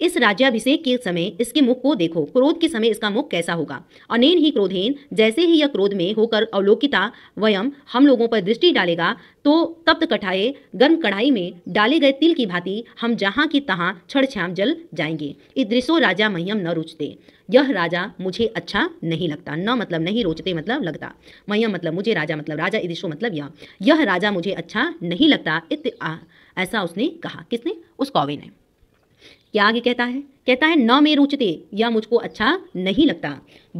इस राज्याभिषेक के समय इसके मुख को देखो क्रोध के समय इसका मुख कैसा होगा अनेन ही क्रोधेन जैसे ही यह क्रोध में होकर अवलोकिता वयम हम लोगों पर दृष्टि डालेगा तो तप्त कठाए गर्म कढ़ाई में डाले गए तिल की भांति हम जहाँ की तहाँ छड़छाम जल जाएंगे ईदृशो राजा मह्यम न रुचते यह राजा मुझे अच्छा नहीं लगता न मतलब नहीं रोचते मतलब लगता मह्यम मतलब मुझे राजा मतलब राजा इदृशो मतलब यह यह राजा मुझे अच्छा नहीं लगता इत ऐसा उसने कहा किसने उस कौवे ने क्या आगे कहता है कहता है न मे रुचते यह मुझको अच्छा नहीं लगता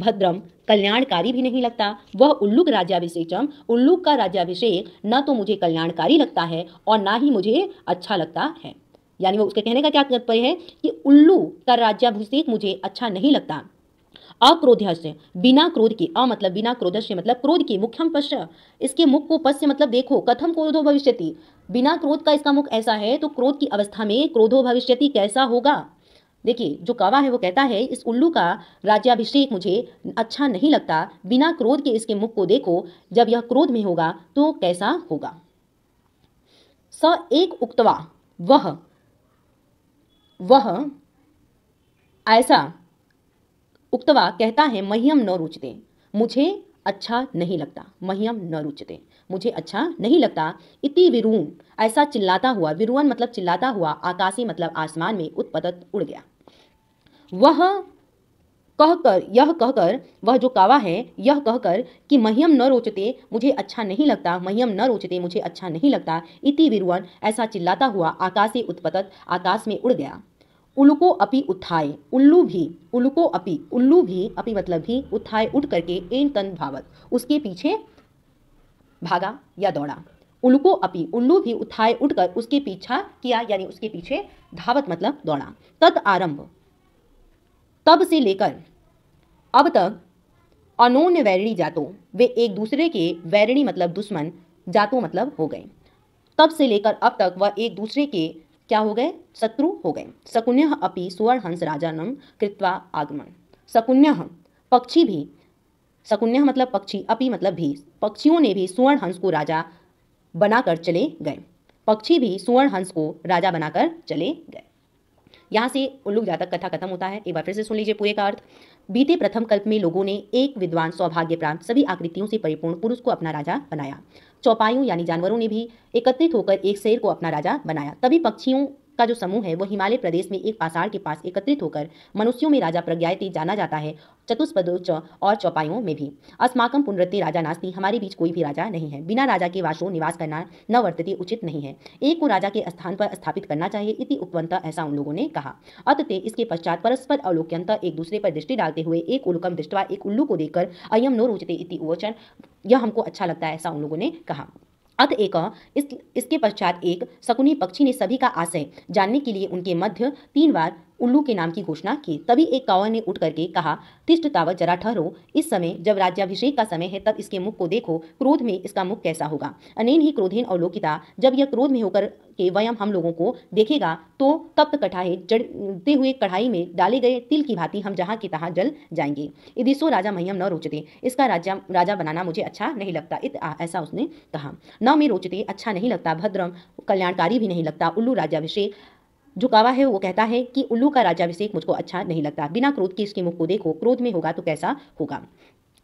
भद्रम कल्याणकारी भी नहीं लगता वह उल्लुक राज्याभिषेचम राज्याभिषेकम उल्लू का राज्याभिषेक न तो मुझे कल्याणकारी लगता है और ना ही मुझे अच्छा लगता है यानी वो उसके कहने का क्या तात्पर्य है कि उल्लू का राज्याभिषेक मुझे अच्छा नहीं लगता अक्रोध्य बिना क्रोध के अ मतलब बिना क्रोधस्य मतलब क्रोध के मुख्यम पश्य इसके मुख को पश्य मतलब देखो कथम क्रोधो भविष्यति बिना क्रोध का इसका मुख ऐसा है तो क्रोध की अवस्था में क्रोधो भविष्यति कैसा होगा देखिए जो कवा है वो कहता है इस उल्लू का राज्याभिषेक मुझे अच्छा नहीं लगता बिना क्रोध के इसके मुख को देखो जब यह क्रोध में होगा तो कैसा होगा स एक उक्तवा वह वह ऐसा उक्तवा कहता है मह्यम न रुचते मुझे अच्छा नहीं लगता मह्यम न रुचते मुझे अच्छा नहीं लगता इति विरूण ऐसा चिल्लाता हुआ विरुवन मतलब चिल्लाता हुआ आकाशी मतलब आसमान में उत्पतत उड़ गया वह कहकर यह कहकर वह जो कावा है यह कहकर कि मह्यम न रोचते मुझे अच्छा नहीं लगता मह्यम न रोचते मुझे अच्छा नहीं लगता इति विरुवन ऐसा चिल्लाता हुआ आकाश से उत्पतत आकाश में उड़ गया उल्लुको अपि उत्थाए उल्लू भी उल्लुको अपि उल्लू भी अपि मतलब भी उत्थाए उठ करके एन तन भावत उसके पीछे भागा या दौड़ा उल्लुको अपि उल्लू भी उठाए उठकर उसके पीछा किया यानी उसके पीछे धावत मतलब दौड़ा तत् आरंभ तब से लेकर अब तक अनोन्य वैरणी जातो वे एक दूसरे के वैरणी मतलब दुश्मन जातो मतलब हो गए तब से लेकर अब तक वह एक दूसरे के क्या हो गए शत्रु हो गए शकुन्य अपि राजा नम कृत्वा आगमन शकुन्य पक्षी भी शकुन्य मतलब पक्षी अपि मतलब भी पक्षियों ने भी हंस को राजा बनाकर चले गए पक्षी भी हंस को राजा बनाकर चले गए यहाँ से उल्लुक जातक कथा खत्म होता है एक बार फिर से सुन लीजिए पूरे का अर्थ बीते प्रथम कल्प में लोगों ने एक विद्वान सौभाग्य प्राप्त सभी आकृतियों से परिपूर्ण पुरुष को अपना राजा बनाया चौपायों यानी जानवरों ने भी एकत्रित होकर एक शेर को अपना राजा बनाया तभी पक्षियों का जो समूह है वो हिमालय प्रदेश में एक पासाड़ के पास एकत्रित होकर मनुष्यों में राजा प्रज्ञायती जाना जाता है चतुष्पदों और चौपाइयों में भी अस्माकम पुनरत्ति राजा नास्ती हमारे बीच कोई भी राजा नहीं है बिना राजा के वाशो निवास करना न वर्तते उचित नहीं है एक को राजा के स्थान पर स्थापित करना चाहिए इति उपवंत ऐसा उन लोगों ने कहा अतते इसके पश्चात परस्पर अवलोक्यंत एक दूसरे पर दृष्टि डालते हुए एक उल्लुकम दृष्टवा एक उल्लू को देखकर अयम नो रोचते इति उवचन यह हमको अच्छा लगता है ऐसा उन लोगों ने कहा अत एक इस, इसके पश्चात एक शकुनी पक्षी ने सभी का आशय जानने के लिए उनके मध्य तीन बार उल्लू के नाम की घोषणा की तभी एक कावर ने उठ करके कहा तिष्ट तावत जरा ठहरो इस समय जब राज्याभिषेक का समय है तब इसके मुख को देखो क्रोध में इसका मुख कैसा होगा अनेन ही क्रोधेन और लोकिता जब यह क्रोध में होकर के वयम हम लोगों को देखेगा तो तप्त कठाहे जड़ते हुए कढ़ाई में डाले गए तिल की भांति हम जहाँ की तहाँ जल जाएंगे इदिसो राजा मह्यम न रोचते इसका राजा राजा बनाना मुझे अच्छा नहीं लगता इत ऐसा उसने कहा न मैं रोचते अच्छा नहीं लगता भद्रम कल्याणकारी भी नहीं लगता उल्लू राजाभिषेक झुकावा है वो कहता है कि उल्लू का राजा अभिषेक मुझको अच्छा नहीं लगता बिना क्रोध की इसके मुख को देखो क्रोध में होगा तो कैसा होगा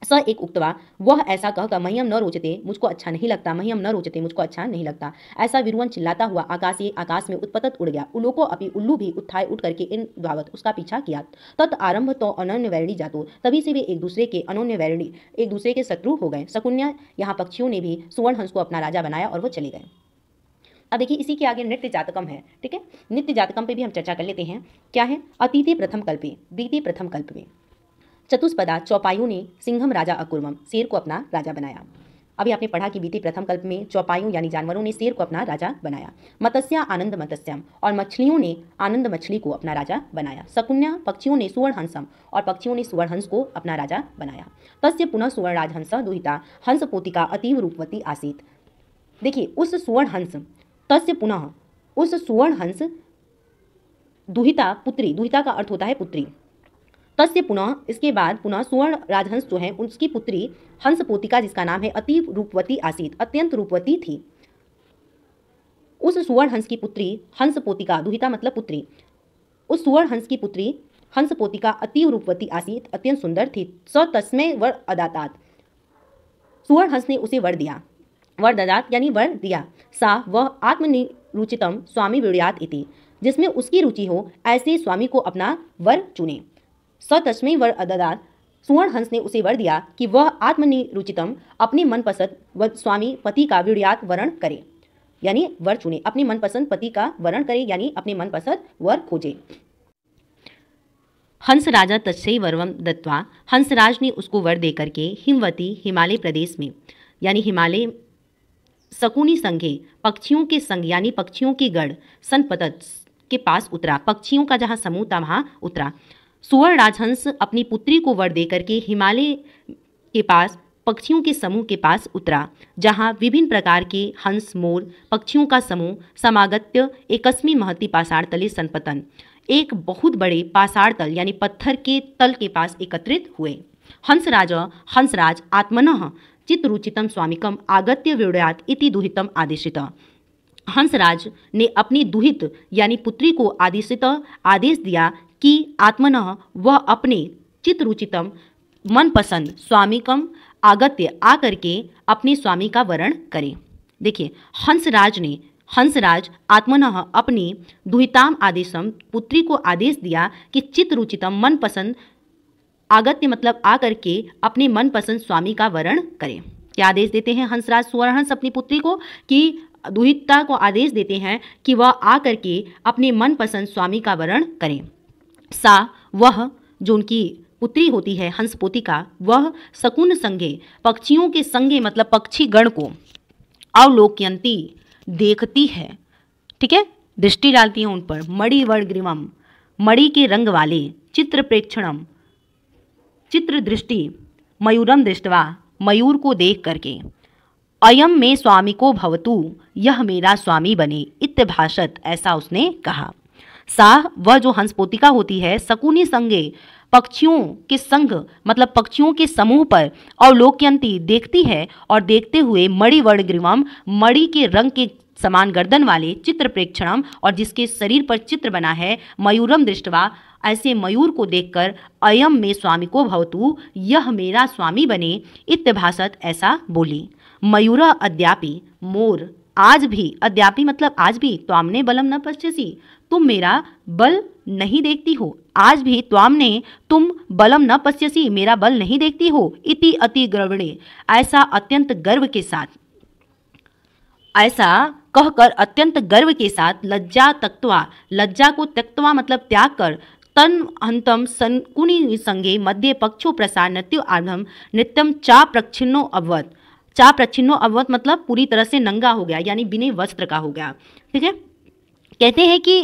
स एक उक्तवा वह ऐसा कहकर मह्यम न रोचते मुझको अच्छा नहीं लगता मह्यम न रोचते मुझको अच्छा नहीं लगता ऐसा विरुवन चिल्लाता हुआ आकाश आकाशीय आकाश में उत्पतत उड़ गया उल्लू को अपनी उल्लू भी उठाए उठ करके इन द्वावत उसका पीछा किया तत् आरंभ तो अनन्य वैरणी जातो तभी से वे एक दूसरे के अनन्य वैरणी एक दूसरे के शत्रु हो गए शकुन्या यहाँ पक्षियों ने भी सुवर्ण हंस को अपना राजा बनाया और वो चले गए अब देखिए इसी के आगे नित्य जातकम है ठीक है नित्य जातकम पे भी हम चर्चा कर लेते हैं क्या है अतीत प्रथम कल्पे द्वितीय प्रथम कल्प में चतुष्पदा चौपायु ने सिंहम राजा अकुर्वम शेर को अपना राजा बनाया अभी आपने पढ़ा कि बीते प्रथम कल्प में चौपायों यानी जानवरों ने शेर को अपना राजा बनाया मत्स्या आनंद मत्स्यम और मछलियों ने आनंद मछली को अपना राजा बनाया शकुन्या पक्षियों ने सुवर्ण हंसम और पक्षियों ने सुवर्ण हंस को अपना राजा बनाया तस्य पुनः सुवर्ण राजहंस दुहिता हंस पोतिका अतीव रूपवती आसित देखिए उस सुवर्ण हंस तस्य पुनः उस सुवर्ण हंस दुहिता पुत्री दुहिता का अर्थ होता है पुत्री तस्य पुनः इसके बाद पुनः सुवर्ण राजहंस जो है उसकी पुत्री हंस पोतिका जिसका नाम है अति रूपवती आसित अत्यंत रूपवती थी उस सुवर्ण हंस की पुत्री हंस पोतिका दुहिता मतलब पुत्री उस सुवर्ण हंस की पुत्री हंस पोतिका अति रूपवती आसित अत्यंत सुंदर थी स तस्मय वर अदातात सुवर्ण हंस ने उसे वर दिया वर ददात यानी वर दिया सा वह आत्मनिरुचितम स्वामी विड़ियात इति जिसमें उसकी रुचि हो ऐसे स्वामी को अपना वर चुने सतश्मी वर अददात सुवर्ण हंस ने उसे वर दिया कि वह आत्मनिरुचितम अपने मनपसंद स्वामी पति का विड़ियात वरण करे यानी वर चुने अपने मनपसंद पति का वर्ण करे यानी अपने मनपसंद वर खोजे हंस राजा तत्सई वर्वम दत्वा हंसराज ने उसको वर दे करके हिमवती हिमालय प्रदेश में यानी हिमालय सकुनी संघे पक्षियों के संघ यानी पक्षियों के गढ़ सनपतत के पास उतरा पक्षियों का जहाँ समूह था वहाँ उतरा सुवर राजहंस अपनी पुत्री को वर देकर के हिमालय के पास पक्षियों के समूह के पास उतरा जहाँ विभिन्न प्रकार के हंस मोर पक्षियों का समूह समागत्य एकस्मी महती पाषाण तले संपतन एक बहुत बड़े पाषाण तल यानी पत्थर के तल के पास एकत्रित हुए हंसराज हंसराज आत्मन चित्रुचितम स्वामिकम आगत्य व्योड़यात इति दुहितम आदेशित हंसराज ने अपनी दुहित यानी पुत्री को आदेशित आदेश दिया कि आत्मन वह अपने चित्रुचितम मनपसंद स्वामिकम आगत्य आकर के अपने स्वामी का वर्ण करें देखिए हंसराज ने हंसराज आत्मन अपनी दुहिताम आदेशम पुत्री को आदेश दिया कि चित्रुचितम मनपसंद आगत्य मतलब आ करके अपने मनपसंद स्वामी का वर्ण करें क्या आदेश देते हैं हंसराज सुवर्णहंस अपनी पुत्री को कि दुहितता को आदेश देते हैं कि वह आ करके अपने मनपसंद स्वामी का वर्ण करें सा वह जो उनकी पुत्री होती है हंसपोती का वह शकुन संगे पक्षियों के संगे मतलब पक्षी गण को अवलोकयंती देखती है ठीक है दृष्टि डालती है उन पर मणिवर्ग्रीवम मणि के रंग वाले चित्र प्रेक्षणम चित्र दृष्टि मयूरम दृष्टवा मयूर को देख करके अयम में स्वामी को भवतु यह मेरा स्वामी बने इत भाषत ऐसा उसने कहा साह वह जो हंसपोतिका होती है सकुनी संगे पक्षियों के संग मतलब पक्षियों के समूह पर और देखती है और देखते हुए मणिवर्ण ग्रीवम मणि के रंग के समान गर्दन वाले चित्र प्रेक्षणम और जिसके शरीर पर चित्र बना है मयूरम दृष्टवा ऐसे मयूर को देखकर अयम में स्वामी को भवतु यह मेरा स्वामी बने इत्यभाषत ऐसा बोली मयूर अद्यापि मोर आज भी अद्यापि मतलब आज भी त्वामने बलम न पश्यसी तुम मेरा बल नहीं देखती हो आज भी त्वामने तुम बलम न पश्यसी मेरा बल नहीं देखती हो इति अति गर्वणे ऐसा अत्यंत गर्व के साथ ऐसा कहकर अत्यंत गर्व के साथ लज्जा तक्तवा लज्जा को तक्तवा मतलब त्याग कर तन हंतम संकुनी संगे मध्य पक्षो प्रसार नृत्य आरंभ नृत्यम चा प्रक्षिन्नो अवत चा प्रक्षिन्नो अवत मतलब पूरी तरह से नंगा हो गया यानी बिने वस्त्र का हो गया ठीक है कहते हैं कि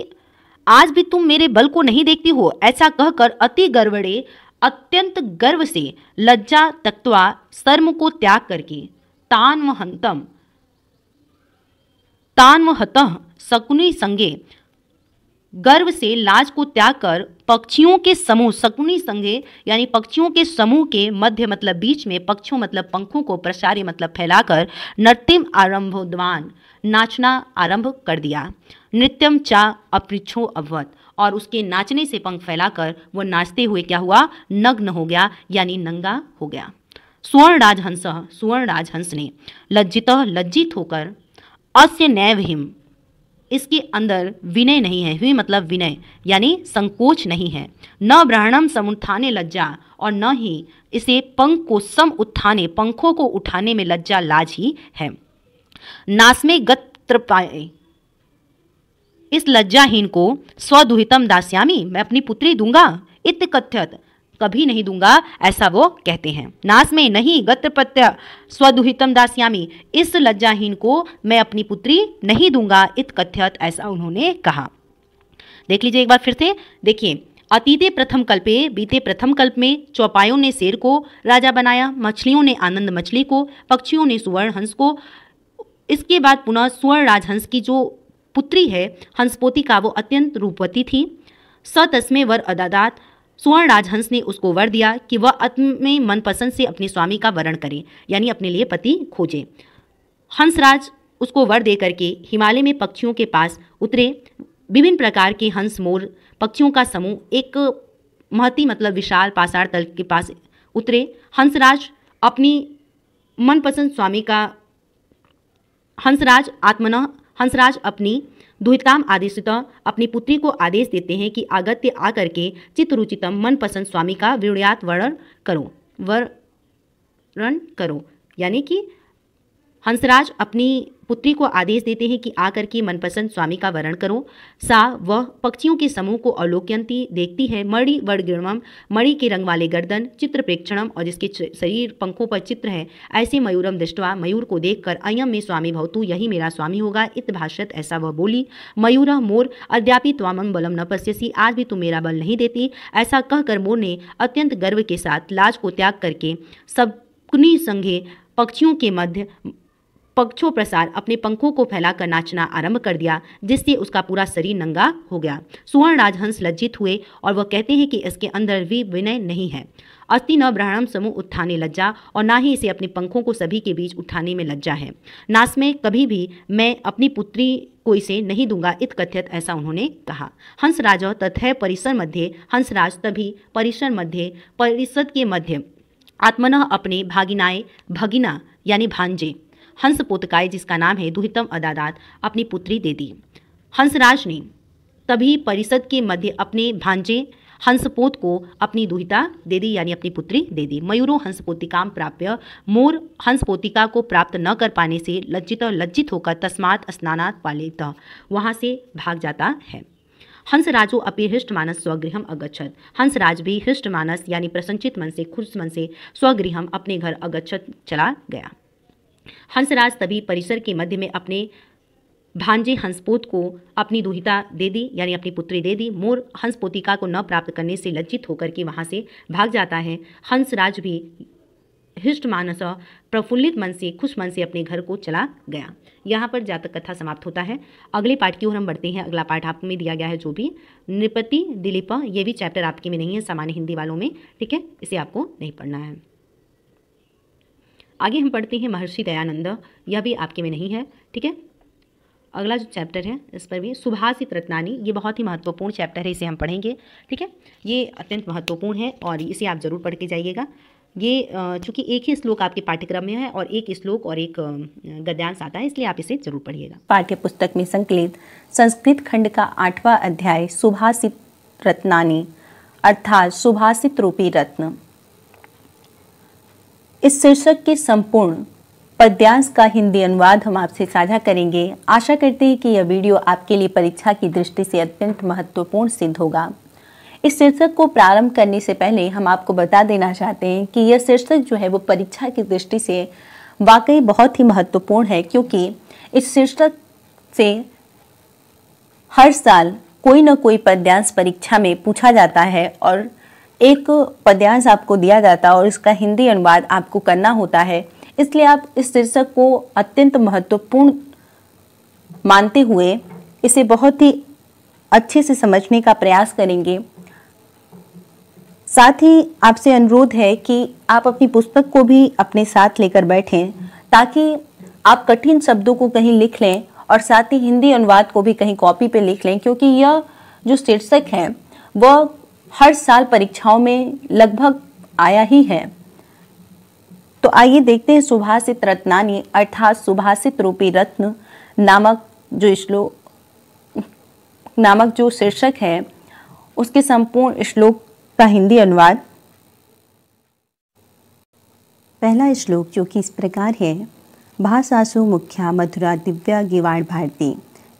आज भी तुम मेरे बल को नहीं देखती हो ऐसा कहकर अति गर्वड़े अत्यंत गर्व से लज्जा तत्वा शर्म को त्याग करके तान हंतम तानवहत शकुनी संगे गर्व से लाज को त्याग कर पक्षियों के समूह शकुनी संगे यानी पक्षियों के समूह के मध्य मतलब बीच में पक्षों मतलब पंखों को प्रसार्य मतलब फैलाकर नृत्यम आरंभोद्वान नाचना आरंभ कर दिया नृत्यम चा अपृछो अवत और उसके नाचने से पंख फैलाकर वह नाचते हुए क्या हुआ नग्न हो गया यानी नंगा हो गया सुवर्ण राजहंस सुवर्ण राजहंस ने लज्जित लज्जित होकर अस्य नैव हिम इसके अंदर विनय नहीं है ही मतलब विनय यानी संकोच नहीं है न ब्राह्मणम समुत्थाने लज्जा और न ही इसे पंख को सम उत्थाने पंखों को उठाने में लज्जा लाज ही है नासमे गत्र पाए इस लज्जाहीन को स्वदुहितम दास्यामी मैं अपनी पुत्री दूंगा इत कथ्यत कभी नहीं दूंगा ऐसा वो कहते हैं नास में नहीं गत्र प्रत्यय स्वदुहितम दास्यामी इस लज्जाहीन को मैं अपनी पुत्री नहीं दूंगा इत कथ्यत ऐसा उन्होंने कहा देख लीजिए एक बार फिर से देखिए अतीते प्रथम कल्पे बीते प्रथम कल्प में चौपायों ने शेर को राजा बनाया मछलियों ने आनंद मछली को पक्षियों ने सुवर्ण हंस को इसके बाद पुनः सुवर्ण राजहंस की जो पुत्री है हंसपोती का वो अत्यंत रूपवती थी सतस्मे वर अदादात सुवर्ण राजहंस ने उसको वर दिया कि वह अपने मनपसंद से अपने स्वामी का वरण करे यानी अपने लिए पति खोजे हंसराज उसको वर दे करके हिमालय में पक्षियों के पास उतरे विभिन्न प्रकार के हंस मोर पक्षियों का समूह एक महती मतलब विशाल पासार तल के पास उतरे हंसराज अपनी मनपसंद स्वामी का हंसराज आत्मना हंसराज अपनी दुहितराम आदेशितः अपनी पुत्री को आदेश देते हैं कि आगत्य आकर के चित्रुचितम मनपसंद स्वामी का विणयात वर्णन करो वर्ण करो यानी कि हंसराज अपनी पुत्री को आदेश देते हैं कि आकर के मनपसंद स्वामी का वर्ण करो सा वह पक्षियों के समूह को अवलोकयंती देखती है मणि वर्गिणम मणि के रंग वाले गर्दन चित्र प्रेक्षणम और जिसके शरीर पंखों पर चित्र है ऐसे मयूरम दृष्टवा मयूर को देखकर अयम में स्वामी भवतु यही मेरा स्वामी होगा इत भाषत ऐसा वह बोली मयूर मोर अद्यापि त्वामम बलम न पश्यसी आज भी तुम मेरा बल नहीं देती ऐसा कहकर मोर ने अत्यंत गर्व के साथ लाज को त्याग करके सब कुनी संघे पक्षियों के मध्य पक्षों प्रसार अपने पंखों को फैलाकर नाचना आरंभ कर दिया जिससे उसका पूरा शरीर नंगा हो गया सुवर्ण हंस लज्जित हुए और वह कहते हैं कि इसके अंदर भी विनय नहीं है अस्थि न ब्राह्मण समूह उठाने लज्जा और ना ही इसे अपने पंखों को सभी के बीच उठाने में लज्जा है नास में कभी भी मैं अपनी पुत्री को इसे नहीं दूंगा इत कथ्यत ऐसा उन्होंने कहा हंस हंसराज तथय परिसर मध्य हंसराज तभी परिसर मध्य परिषद के मध्य आत्मन अपने भागिनाए भगिना यानी भांजे हंस पोतकाई जिसका नाम है दुहितम अदादात अपनी पुत्री दे दी हंसराज ने तभी परिषद के मध्य अपने भांजे हंसपोत को अपनी दुहिता दे दी यानी अपनी पुत्री दे दी मयूरों हंसपोतिकाम प्राप्य मोर हंसपोतिका को प्राप्त न कर पाने से लज्जित और लज्जित होकर तस्मात स्नानात पालित वहाँ से भाग जाता है हंसराजो हृष्ट हृष्टमानस स्वगृहम अगच्छत हंसराज भी हृष्टमानस यानी प्रसंचित मन से खुश मन से स्वगृहम अपने घर अगच्छत चला गया हंसराज तभी परिसर के मध्य में अपने भांजे हंसपोत को अपनी दुहिता दे दी यानी अपनी पुत्री दे दी मोर हंसपोतिका को न प्राप्त करने से लज्जित होकर के वहाँ से भाग जाता है हंसराज भी हृष्ट मानस प्रफुल्लित मन से खुश मन से अपने घर को चला गया यहाँ पर जातक कथा समाप्त होता है अगले पाठ की ओर हम बढ़ते हैं अगला पाठ आप में दिया गया है जो भी नृपति दिलीप ये भी चैप्टर आपके में नहीं है सामान्य हिंदी वालों में ठीक है इसे आपको नहीं पढ़ना है आगे हम पढ़ते हैं महर्षि दयानंद यह भी आपके में नहीं है ठीक है अगला जो चैप्टर है इस पर भी सुभाषित रत्नानी ये बहुत ही महत्वपूर्ण चैप्टर है इसे हम पढ़ेंगे ठीक है ये अत्यंत महत्वपूर्ण है और इसे आप ज़रूर पढ़ के जाइएगा ये चूँकि एक ही श्लोक आपके पाठ्यक्रम में है और एक श्लोक और एक गद्यांश आता है इसलिए आप इसे जरूर पढ़िएगा पाठ्य पुस्तक में संकलित संस्कृत खंड का आठवां अध्याय सुभाषित रत्नानी अर्थात सुभाषित रूपी रत्न इस शीर्षक के संपूर्ण पद्यांश का हिंदी अनुवाद हम आपसे साझा करेंगे आशा करते हैं कि यह वीडियो आपके लिए परीक्षा की दृष्टि से अत्यंत महत्वपूर्ण सिद्ध होगा इस शीर्षक को प्रारंभ करने से पहले हम आपको बता देना चाहते हैं कि यह शीर्षक जो है वो परीक्षा की दृष्टि से वाकई बहुत ही महत्वपूर्ण है क्योंकि इस शीर्षक से हर साल कोई ना कोई पद्यांश परीक्षा में पूछा जाता है और एक पद्यांश आपको दिया जाता है और इसका हिंदी अनुवाद आपको करना होता है इसलिए आप इस शीर्षक को अत्यंत महत्वपूर्ण मानते हुए इसे बहुत ही अच्छे से समझने का प्रयास करेंगे साथ ही आपसे अनुरोध है कि आप अपनी पुस्तक को भी अपने साथ लेकर बैठें ताकि आप कठिन शब्दों को कहीं लिख लें और साथ ही हिंदी अनुवाद को भी कहीं कॉपी पे लिख लें क्योंकि यह जो शीर्षक है वह हर साल परीक्षाओं में लगभग आया ही है तो आइए देखते हैं सुभाषित रत्नानी अर्थात सुभाषित रूपी रत्न नामक जो श्लोक नामक जो शीर्षक है उसके संपूर्ण श्लोक का हिंदी अनुवाद पहला श्लोक जो कि इस प्रकार है भाषासु मुख्या मधुरा दिव्या गिवाड़ भारती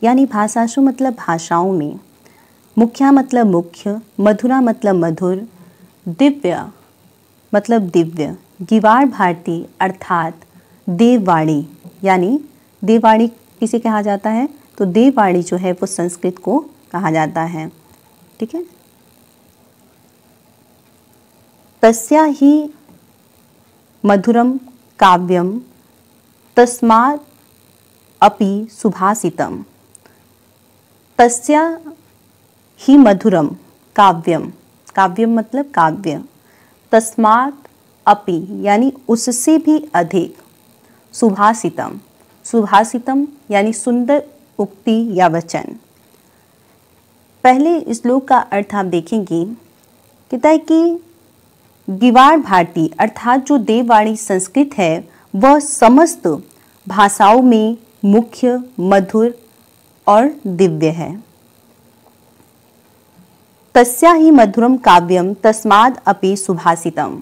यानी भाषासु मतलब भाषाओं में मुख्या मतलब मुख्य मधुरा मतलब मधुर दिव्य मतलब दिव्य गिवाड़ भारती अर्थात देववाणी यानी देववाणी किसे कहा जाता है तो देववाणी जो है वो संस्कृत को कहा जाता है ठीक है तस्या ही मधुरम काव्यम तस्मा अपि सुभाषितम तस्या ही मधुरम काव्यम काव्यम मतलब काव्य तस्मात अपि यानी उससे भी अधिक सुभाषितम सुभाषितम यानी सुंदर उक्ति या वचन पहले श्लोक का अर्थ आप देखेंगे कहता है कि गिवाड़ भारती अर्थात जो देववाणी संस्कृत है वह समस्त भाषाओं में मुख्य मधुर और दिव्य है तस्या ही मधुरम काव्यम तस्माद अपि सुभाषितम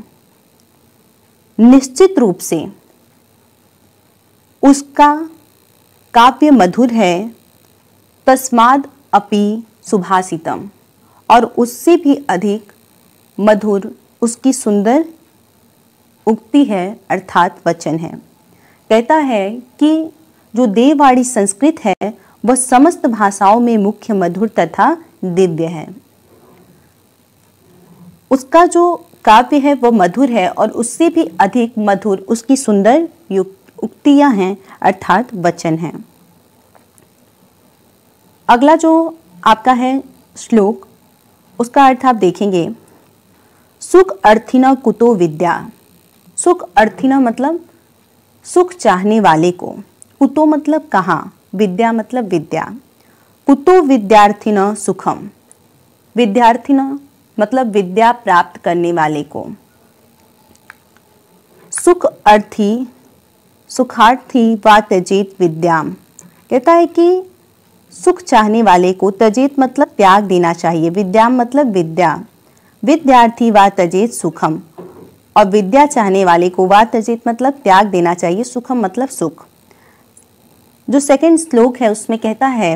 निश्चित रूप से उसका काव्य मधुर है तस्माद अपि सुभाषितम और उससे भी अधिक मधुर उसकी सुंदर उक्ति है अर्थात वचन है कहता है कि जो देववाणी संस्कृत है वह समस्त भाषाओं में मुख्य मधुर तथा दिव्य है उसका जो काव्य है वो मधुर है और उससे भी अधिक मधुर उसकी सुंदर उक्तियां हैं अर्थात वचन हैं अगला जो आपका है श्लोक उसका अर्थ आप देखेंगे सुख अर्थिना कुतो विद्या सुख अर्थिना मतलब सुख चाहने वाले को कुतो मतलब कहाँ विद्या मतलब विद्या कुतो विद्यार्थिना सुखम विद्यार्थिना मतलब विद्या प्राप्त करने वाले को सुख अर्थी सुखार्थी व तजेत विद्याम कहता है कि सुख चाहने वाले को तजेत मतलब त्याग देना चाहिए विद्याम मतलब विद्या विद्यार्थी व तजेत सुखम और विद्या चाहने वाले को व तजेत मतलब त्याग देना चाहिए सुखम मतलब सुख जो सेकंड श्लोक है उसमें कहता है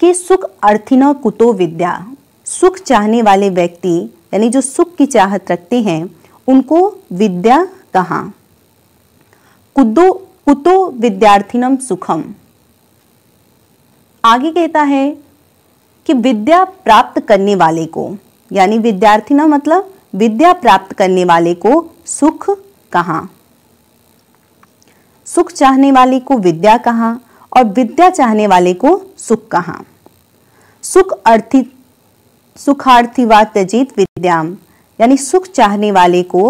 कि सुख अर्थिनो कुतो विद्या सुख चाहने वाले व्यक्ति यानी जो सुख की चाहत रखते हैं उनको विद्या कहा कुदो कुतो विद्यार्थिनम सुखम आगे कहता है कि विद्या प्राप्त करने वाले को यानी विद्यार्थिना मतलब विद्या प्राप्त करने वाले को सुख कहा सुख चाहने वाले को विद्या कहा और विद्या चाहने वाले को सुख कहा सुख अर्थित सुखार्थी व तजेत विद्याम यानी सुख चाहने वाले को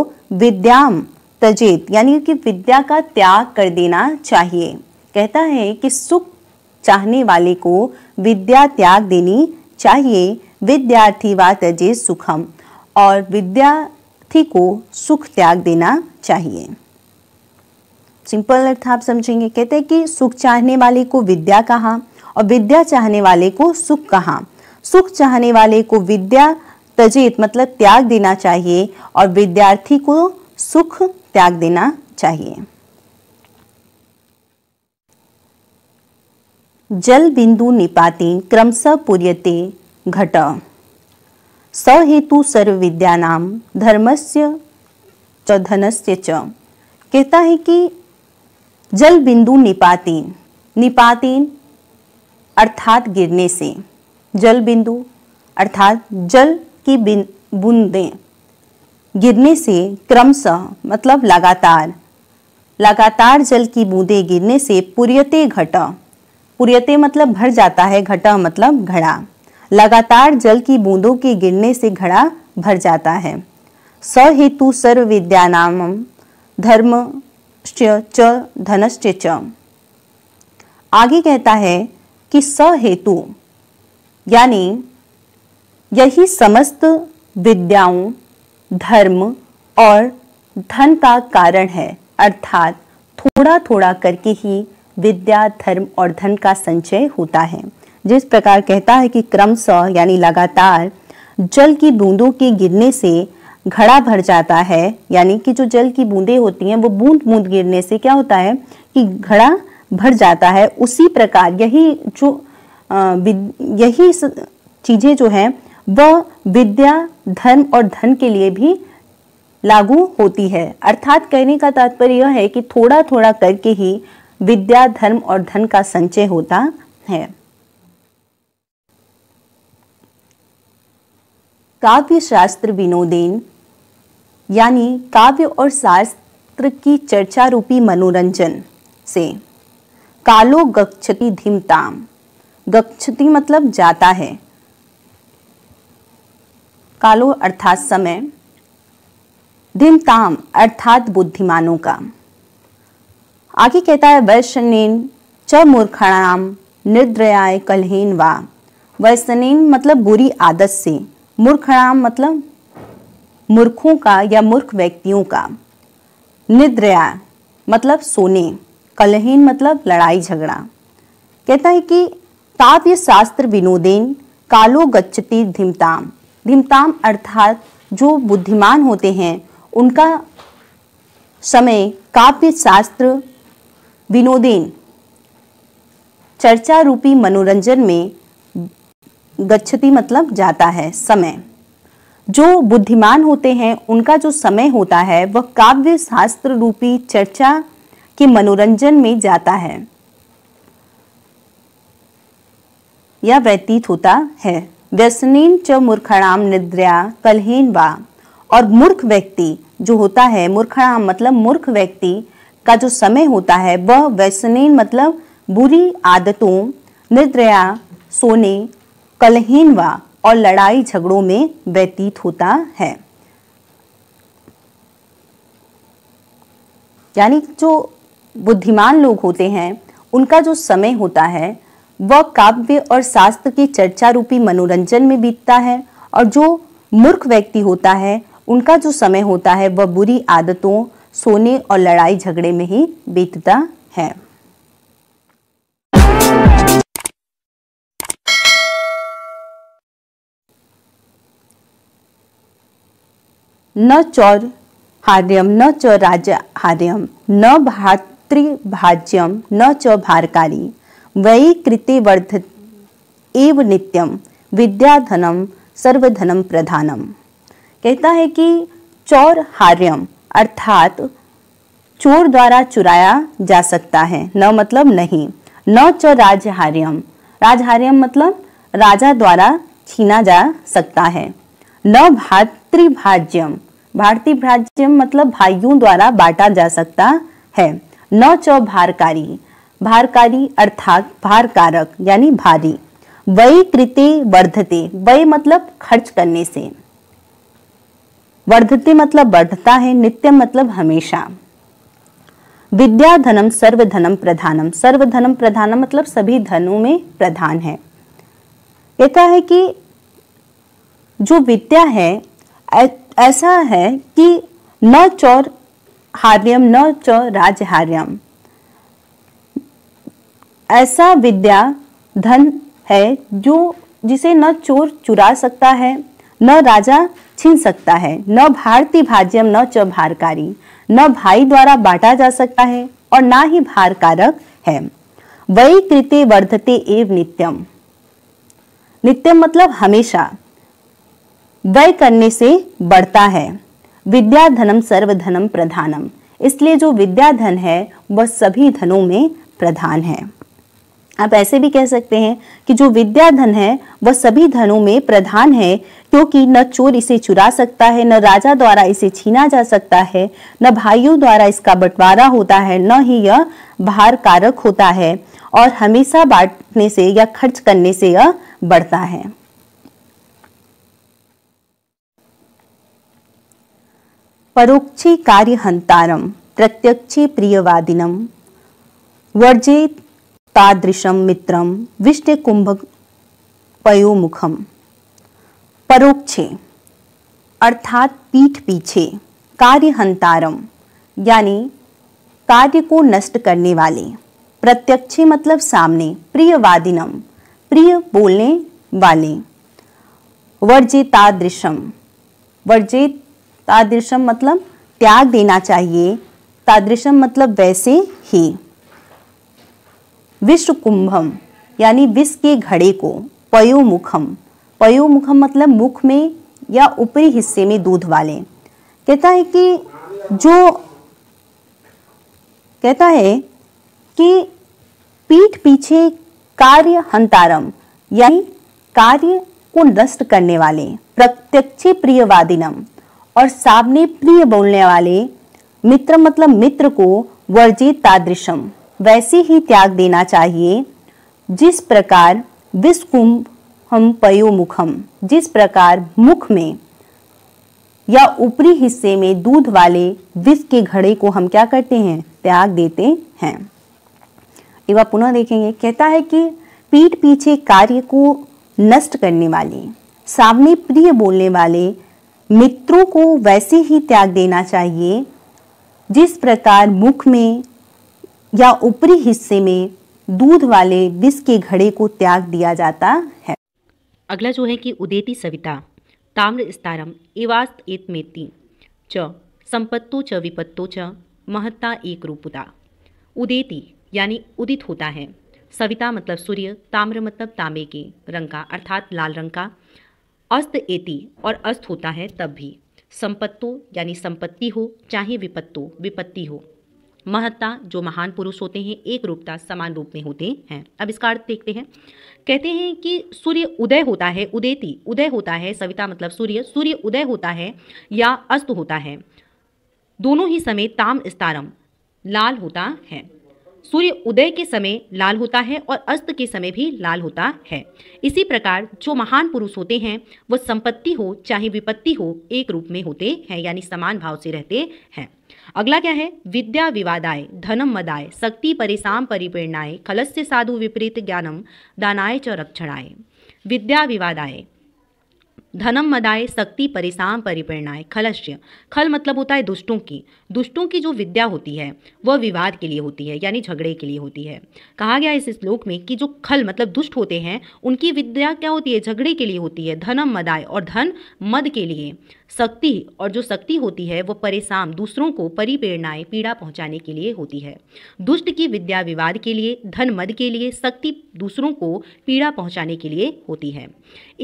विद्याम तजेत यानी कि विद्या का त्याग कर देना चाहिए कहता है कि सुख चाहने वाले को विद्या त्याग देनी चाहिए विद्यार्थी व तजेत सुखम और विद्यार्थी को सुख त्याग देना चाहिए सिंपल अर्थ आप समझेंगे कहते हैं कि सुख चाहने वाले को विद्या कहा और विद्या चाहने वाले को सुख कहा सुख चाहने वाले को विद्या तजित मतलब त्याग देना चाहिए और विद्यार्थी को सुख त्याग देना चाहिए जल बिंदु निपाति क्रमशः पूर्यते घट सहेतु नाम धर्मस्य च धनस्य च कहता है कि जल बिंदु निपातीन निपातीन अर्थात गिरने से जल बिंदु अर्थात जल की बूंदें गिरने से क्रमशः मतलब लगातार लगातार जल की बूंदें गिरने से पुर्यते घट पुर्यते मतलब भर जाता है घटा मतलब घड़ा लगातार जल की बूंदों के गिरने से घड़ा भर जाता है स हेतु सर्व विद्यानाम धर्म च धनश्च आगे कहता है कि स हेतु यानी यही समस्त विद्याओं धर्म और धन का कारण है अर्थात थोड़ा थोड़ा करके ही विद्या धर्म और धन का संचय होता है जिस प्रकार कहता है कि क्रमशः यानी लगातार जल की बूंदों के गिरने से घड़ा भर जाता है यानी कि जो जल की बूंदें होती हैं वो बूंद बूंद गिरने से क्या होता है कि घड़ा भर जाता है उसी प्रकार यही जो यही चीज़ें जो हैं वह विद्या धर्म और धन के लिए भी लागू होती है अर्थात कहने का तात्पर्य यह है कि थोड़ा थोड़ा करके ही विद्या धर्म और धन का संचय होता है काव्य शास्त्र विनोदेन यानी काव्य और शास्त्र की चर्चा रूपी मनोरंजन से कालो गच्छति धीमताम गच्छति मतलब जाता है कालो अर्थात समय दिन ताम अर्थात बुद्धिमानों का आगे कहता है वैश्यन च मूर्खणाम निर्द्रयाय कलहीन वा वैसनीन मतलब बुरी आदत से मूर्खणाम मतलब मूर्खों का या मूर्ख व्यक्तियों का निद्रया मतलब सोने कलहीन मतलब लड़ाई झगड़ा कहता है कि काव्यशास्त्र विनोदेन कालो गच्छति धीमताम धीमताम अर्थात जो बुद्धिमान होते हैं उनका समय काव्यशास्त्र विनोदेन चर्चा रूपी मनोरंजन में गच्छति मतलब जाता है समय जो बुद्धिमान होते हैं उनका जो समय होता है वह काव्य शास्त्र रूपी चर्चा के मनोरंजन में जाता है या व्यतीत होता है व्यसनीन च मूर्खणाम निद्रया कलहीन वा और मूर्ख व्यक्ति जो होता है मूर्खणाम मतलब मूर्ख व्यक्ति का जो समय होता है वह व्यसनीन मतलब बुरी आदतों निद्रया सोने कलहीन वा और लड़ाई झगड़ों में व्यतीत होता है यानी जो बुद्धिमान लोग होते हैं उनका जो समय होता है वह काव्य और शास्त्र की चर्चा रूपी मनोरंजन में बीतता है और जो मूर्ख व्यक्ति होता है उनका जो समय होता है वह बुरी आदतों सोने और लड़ाई झगड़े में ही बीतता है न चौर हार्यम न च राज हार्यम न भातृभाज्यम न च भारकारी वै कृति वर्ध एव नित्यम विद्याधनम सर्वधनम प्रधानम कहता है कि चोर हार्यम अर्थात चोर द्वारा चुराया जा सकता है न मतलब नहीं न च राजहार्यम राजहार्यम मतलब राजा द्वारा छीना जा सकता है न भातृभाज्यम भारतीय मतलब भाइयों द्वारा बांटा जा सकता है न च भारकारी भारकारी अर्थात भार कारक यानी भारी वही कृते वर्धते वय मतलब खर्च करने से वर्धते मतलब बढ़ता है नित्यम मतलब हमेशा विद्या धनम सर्वधनम प्रधानम सर्वधनम प्रधानम मतलब सभी धनों में प्रधान है कहता है कि जो विद्या है ऐसा है कि न चौर हार्यम न च राजहार्यम ऐसा विद्या धन है जो जिसे न चोर चुरा सकता है न राजा छीन सकता है न भारती भाज्यम न च भारकारी न भाई द्वारा बांटा जा सकता है और ना ही भार कारक है वही कृत्य वर्धते एव नित्यम नित्यम मतलब हमेशा व्यय करने से बढ़ता है विद्या धनम सर्वधनम प्रधानम इसलिए जो विद्या धन है वह सभी धनों में प्रधान है आप ऐसे भी कह सकते हैं कि जो विद्या धन है वह सभी धनों में प्रधान है क्योंकि न चोर इसे चुरा सकता है न राजा द्वारा इसे छीना जा सकता है न भाइयों द्वारा इसका बंटवारा होता है न ही यह भार कारक होता है और हमेशा बांटने से या खर्च करने से यह बढ़ता है परोक्षी कार्य हंतारम प्रत्यक्षी प्रियवादिनम वर्जित तादृशम मित्रम तादृशं कुंभ पयोमुखम परोक्षे अर्थात पीठ पीछे कार्य हंतारम यानी कार्य को नष्ट करने वाले प्रत्यक्षे मतलब सामने प्रियवादिनम प्रिय बोलने वाले वर्जितादृशम वर्जितादृशम वर्जे तादृशम मतलब त्याग देना चाहिए तादृशम मतलब वैसे ही विश्वकुंभम यानी विश्व के घड़े को पयोमुखम पयोमुखम मतलब मुख में या ऊपरी हिस्से में दूध वाले कहता है कि जो कहता है कि पीठ पीछे कार्य हंतारम यानी कार्य को नष्ट करने वाले प्रत्यक्ष प्रियवादिनम और सामने प्रिय बोलने वाले मित्र मतलब मित्र को वर्जित तादृशम वैसे ही त्याग देना चाहिए जिस प्रकार विस्कुंभ हम पयोमुखम जिस प्रकार मुख में या ऊपरी हिस्से में दूध वाले विष के घड़े को हम क्या करते हैं त्याग देते हैं एक बार पुनः देखेंगे कहता है कि पीठ पीछे कार्य को नष्ट करने वाले सामने प्रिय बोलने वाले मित्रों को वैसे ही त्याग देना चाहिए जिस प्रकार मुख में या ऊपरी हिस्से में दूध वाले विष के घड़े को त्याग दिया जाता है अगला जो है कि उदेती सविता ताम्र स्तारम एवास्त एतमेति च संपत्तो च विपत्तो च महत्ता एक रूपता उदेती यानी उदित होता है सविता मतलब सूर्य ताम्र मतलब तांबे के रंग का अर्थात लाल रंग का अस्त एति और अस्त होता है तब भी संपत्तो यानी संपत्ति हो चाहे विपत्तो विपत्ति हो महत्ता जो महान पुरुष होते हैं एक रूपता समान रूप में होते हैं अब इसका अर्थ देखते हैं कहते हैं कि सूर्य उदय होता है उदयती उदय होता है सविता मतलब सूर्य सूर्य उदय होता है या अस्त होता है दोनों ही समय ताम स्तारम लाल होता है सूर्य उदय के समय लाल होता है और अस्त के समय भी लाल होता है इसी प्रकार जो महान पुरुष होते हैं वो संपत्ति हो चाहे विपत्ति हो एक रूप में होते हैं यानी समान भाव से रहते हैं अगला क्या है विद्या विवादाय धनम मदाय शक्ति परिसाम परिप्रेरणाए खलस्य साधु विपरीत ज्ञानम दानाय च रक्षणाय विद्या विवादाय धनम मदाय शक्ति परेशान परिप्रेरणाएं खलश्य खल मतलब होता है दुष्टों की दुष्टों की जो विद्या होती है वह विवाद के लिए होती है यानी झगड़े के लिए होती है कहा गया इस श्लोक में कि जो खल मतलब दुष्ट होते हैं उनकी विद्या क्या होती है झगड़े के लिए होती है धनम मदाय और धन मद के लिए शक्ति और जो शक्ति होती है वह परेशान दूसरों को परिप्रेरणाएं पीड़ा पहुंचाने के लिए होती है दुष्ट की विद्या विवाद के लिए धन मद के लिए शक्ति दूसरों को पीड़ा पहुंचाने के लिए होती है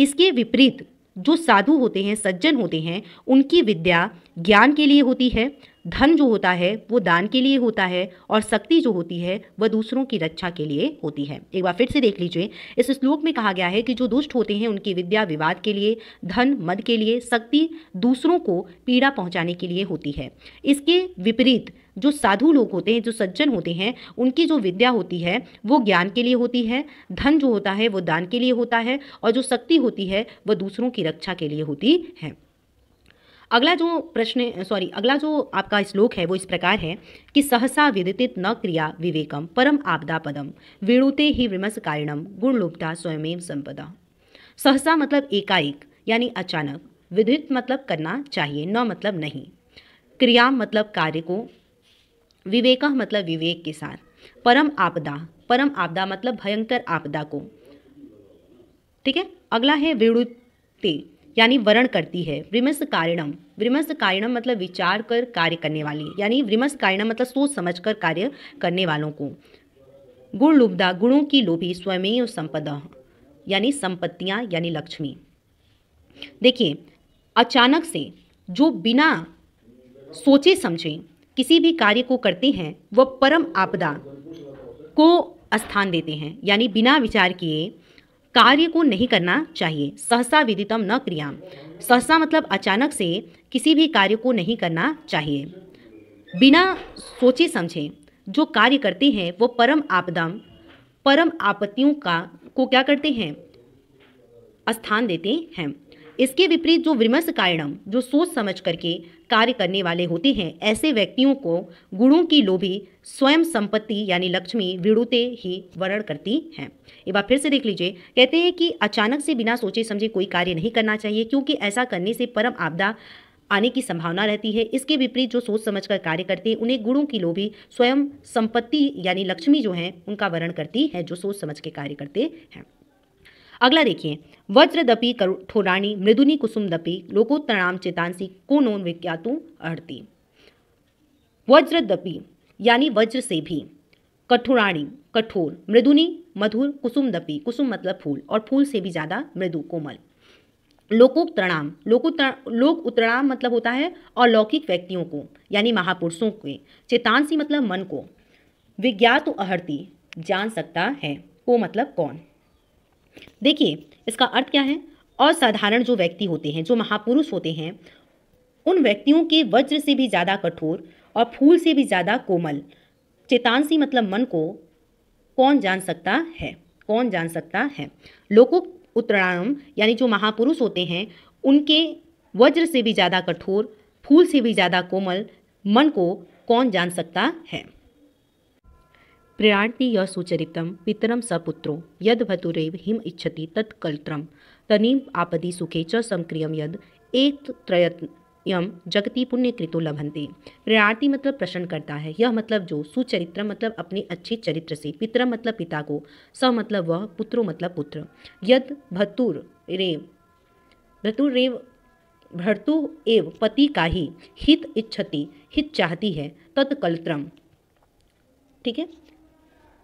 इसके विपरीत जो साधु होते हैं सज्जन होते हैं उनकी विद्या ज्ञान के लिए होती है धन जो होता है वो दान के लिए होता है और शक्ति जो होती है वह दूसरों की रक्षा के लिए होती है एक बार फिर से देख लीजिए इस श्लोक में कहा गया है कि जो दुष्ट होते हैं उनकी विद्या विवाद के लिए धन मद के लिए शक्ति दूसरों को पीड़ा पहुंचाने के लिए होती है इसके विपरीत जो साधु लोग होते हैं जो सज्जन होते हैं उनकी जो विद्या होती है वो ज्ञान के लिए होती है धन जो होता है वो दान के लिए होता है और जो शक्ति होती है वह दूसरों की रक्षा के लिए होती है अगला जो प्रश्न सॉरी अगला जो आपका श्लोक है वो इस प्रकार है कि सहसा विदित न क्रिया विवेकम परम आपदा पदम वेणुते ही विमस कारिणम गुणलुप्ता स्वयमेव संपदा सहसा मतलब एकाएक यानी अचानक विदित मतलब करना चाहिए न मतलब नहीं क्रिया मतलब कार्य को विवेक मतलब विवेक के साथ परम आपदा परम आपदा मतलब भयंकर आपदा को ठीक है अगला है वेणुते यानी वर्ण करती है विमस कारिणम विमस कारिणम मतलब विचार कर कार्य करने वाले यानी विमस कारणम मतलब सोच समझ कर कार्य करने वालों को गुण लुब्धा गुणों की लोभी स्वमेव संपदा यानी संपत्तियाँ यानी लक्ष्मी देखिए अचानक से जो बिना सोचे समझे किसी भी कार्य को करते हैं वह परम आपदा को स्थान देते हैं यानी बिना विचार किए कार्य को नहीं करना चाहिए सहसा विदितम न क्रियाम सहसा मतलब अचानक से किसी भी कार्य को नहीं करना चाहिए बिना सोचे समझे जो कार्य करते हैं वो परम आपदम परम आपत्तियों का को क्या करते हैं स्थान देते हैं इसके विपरीत जो विमर्श कारणम जो सोच समझ करके कार्य करने वाले होते हैं ऐसे व्यक्तियों को गुणों की लोभी स्वयं संपत्ति यानी लक्ष्मी विड़ुते ही वर्ण करती हैं एक बार फिर से देख लीजिए कहते हैं कि अचानक से बिना सोचे समझे कोई कार्य नहीं करना चाहिए क्योंकि ऐसा करने से परम आपदा आने की संभावना रहती है इसके विपरीत जो सोच समझ कर कार्य करते हैं उन्हें गुणों की लोभी स्वयं संपत्ति यानी लक्ष्मी जो है उनका वर्ण करती है जो सोच समझ के कार्य करते हैं अगला देखिए कर ठोराणी मृदुनी कुसुम दपी लोकोत्तरणाम चेतांसी को नो अर्ती वज्र दपी यानी वज्र से भी कठोराणी कठोर मृदुनी मधुर कुसुम दपी कुसुम मतलब फूल और फूल से भी ज़्यादा मृदु कोमल लोकोत्तरणाम लोकोत्तर लोक उत्तरणाम मतलब होता है अलौकिक व्यक्तियों को यानी महापुरुषों के चेतांसी मतलब मन को विज्ञात अहर्ती जान सकता है को मतलब कौन देखिए इसका अर्थ क्या है असाधारण जो व्यक्ति होते हैं जो महापुरुष होते हैं उन व्यक्तियों के वज्र से भी ज़्यादा कठोर और फूल से भी ज़्यादा कोमल चेतानसी मतलब मन को कौन जान सकता है कौन जान सकता है लोको उत्तरायम यानी जो महापुरुष होते हैं उनके वज्र से भी ज़्यादा कठोर फूल से भी ज़्यादा कोमल मन को कौन जान सकता है प्रेरान्ति य सुचरित पितरम सपुत्रो यद्भतुरेव हिम इच्छति तत्कत्र तनीम आपदि सुखे च यद एक यम जगति पुण्यकृतो लभन्ते प्रेरार्ति मतलब प्रश्न करता है यह मतलब जो सुचरित्र मतलब अपने अच्छे चरित्र से पितर मतलब पिता को स मतलब वह पुत्रो मतलब पुत्र यद भतुर रेव भतुर रेव भर्तु एव पति का ही हित इच्छति हित चाहती है तत्कल्त्रम ठीक है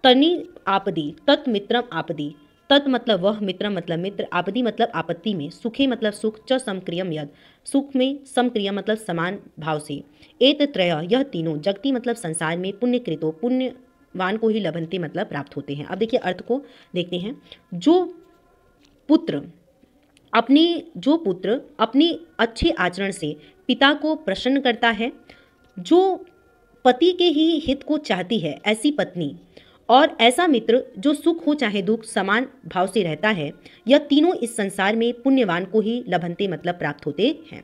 तनि आपदी तत् मित्रम आपदी तत् मतलब वह मित्रम मतलब मित्र आपदी मतलब आपत्ति में सुखे मतलब सुख च समक्रियम यद सुख में समक्रिय मतलब समान भाव से एत त्रय यह तीनों जगती मतलब संसार में पुण्य कृतो पुण्यवान को ही लभनते मतलब प्राप्त होते हैं अब देखिए अर्थ को देखते हैं जो पुत्र अपने जो पुत्र अपने अच्छे आचरण से पिता को प्रसन्न करता है जो पति के ही हित को चाहती है ऐसी पत्नी और ऐसा मित्र जो सुख हो चाहे दुख समान भाव से रहता है यह तीनों इस संसार में पुण्यवान को ही लभनते मतलब प्राप्त होते हैं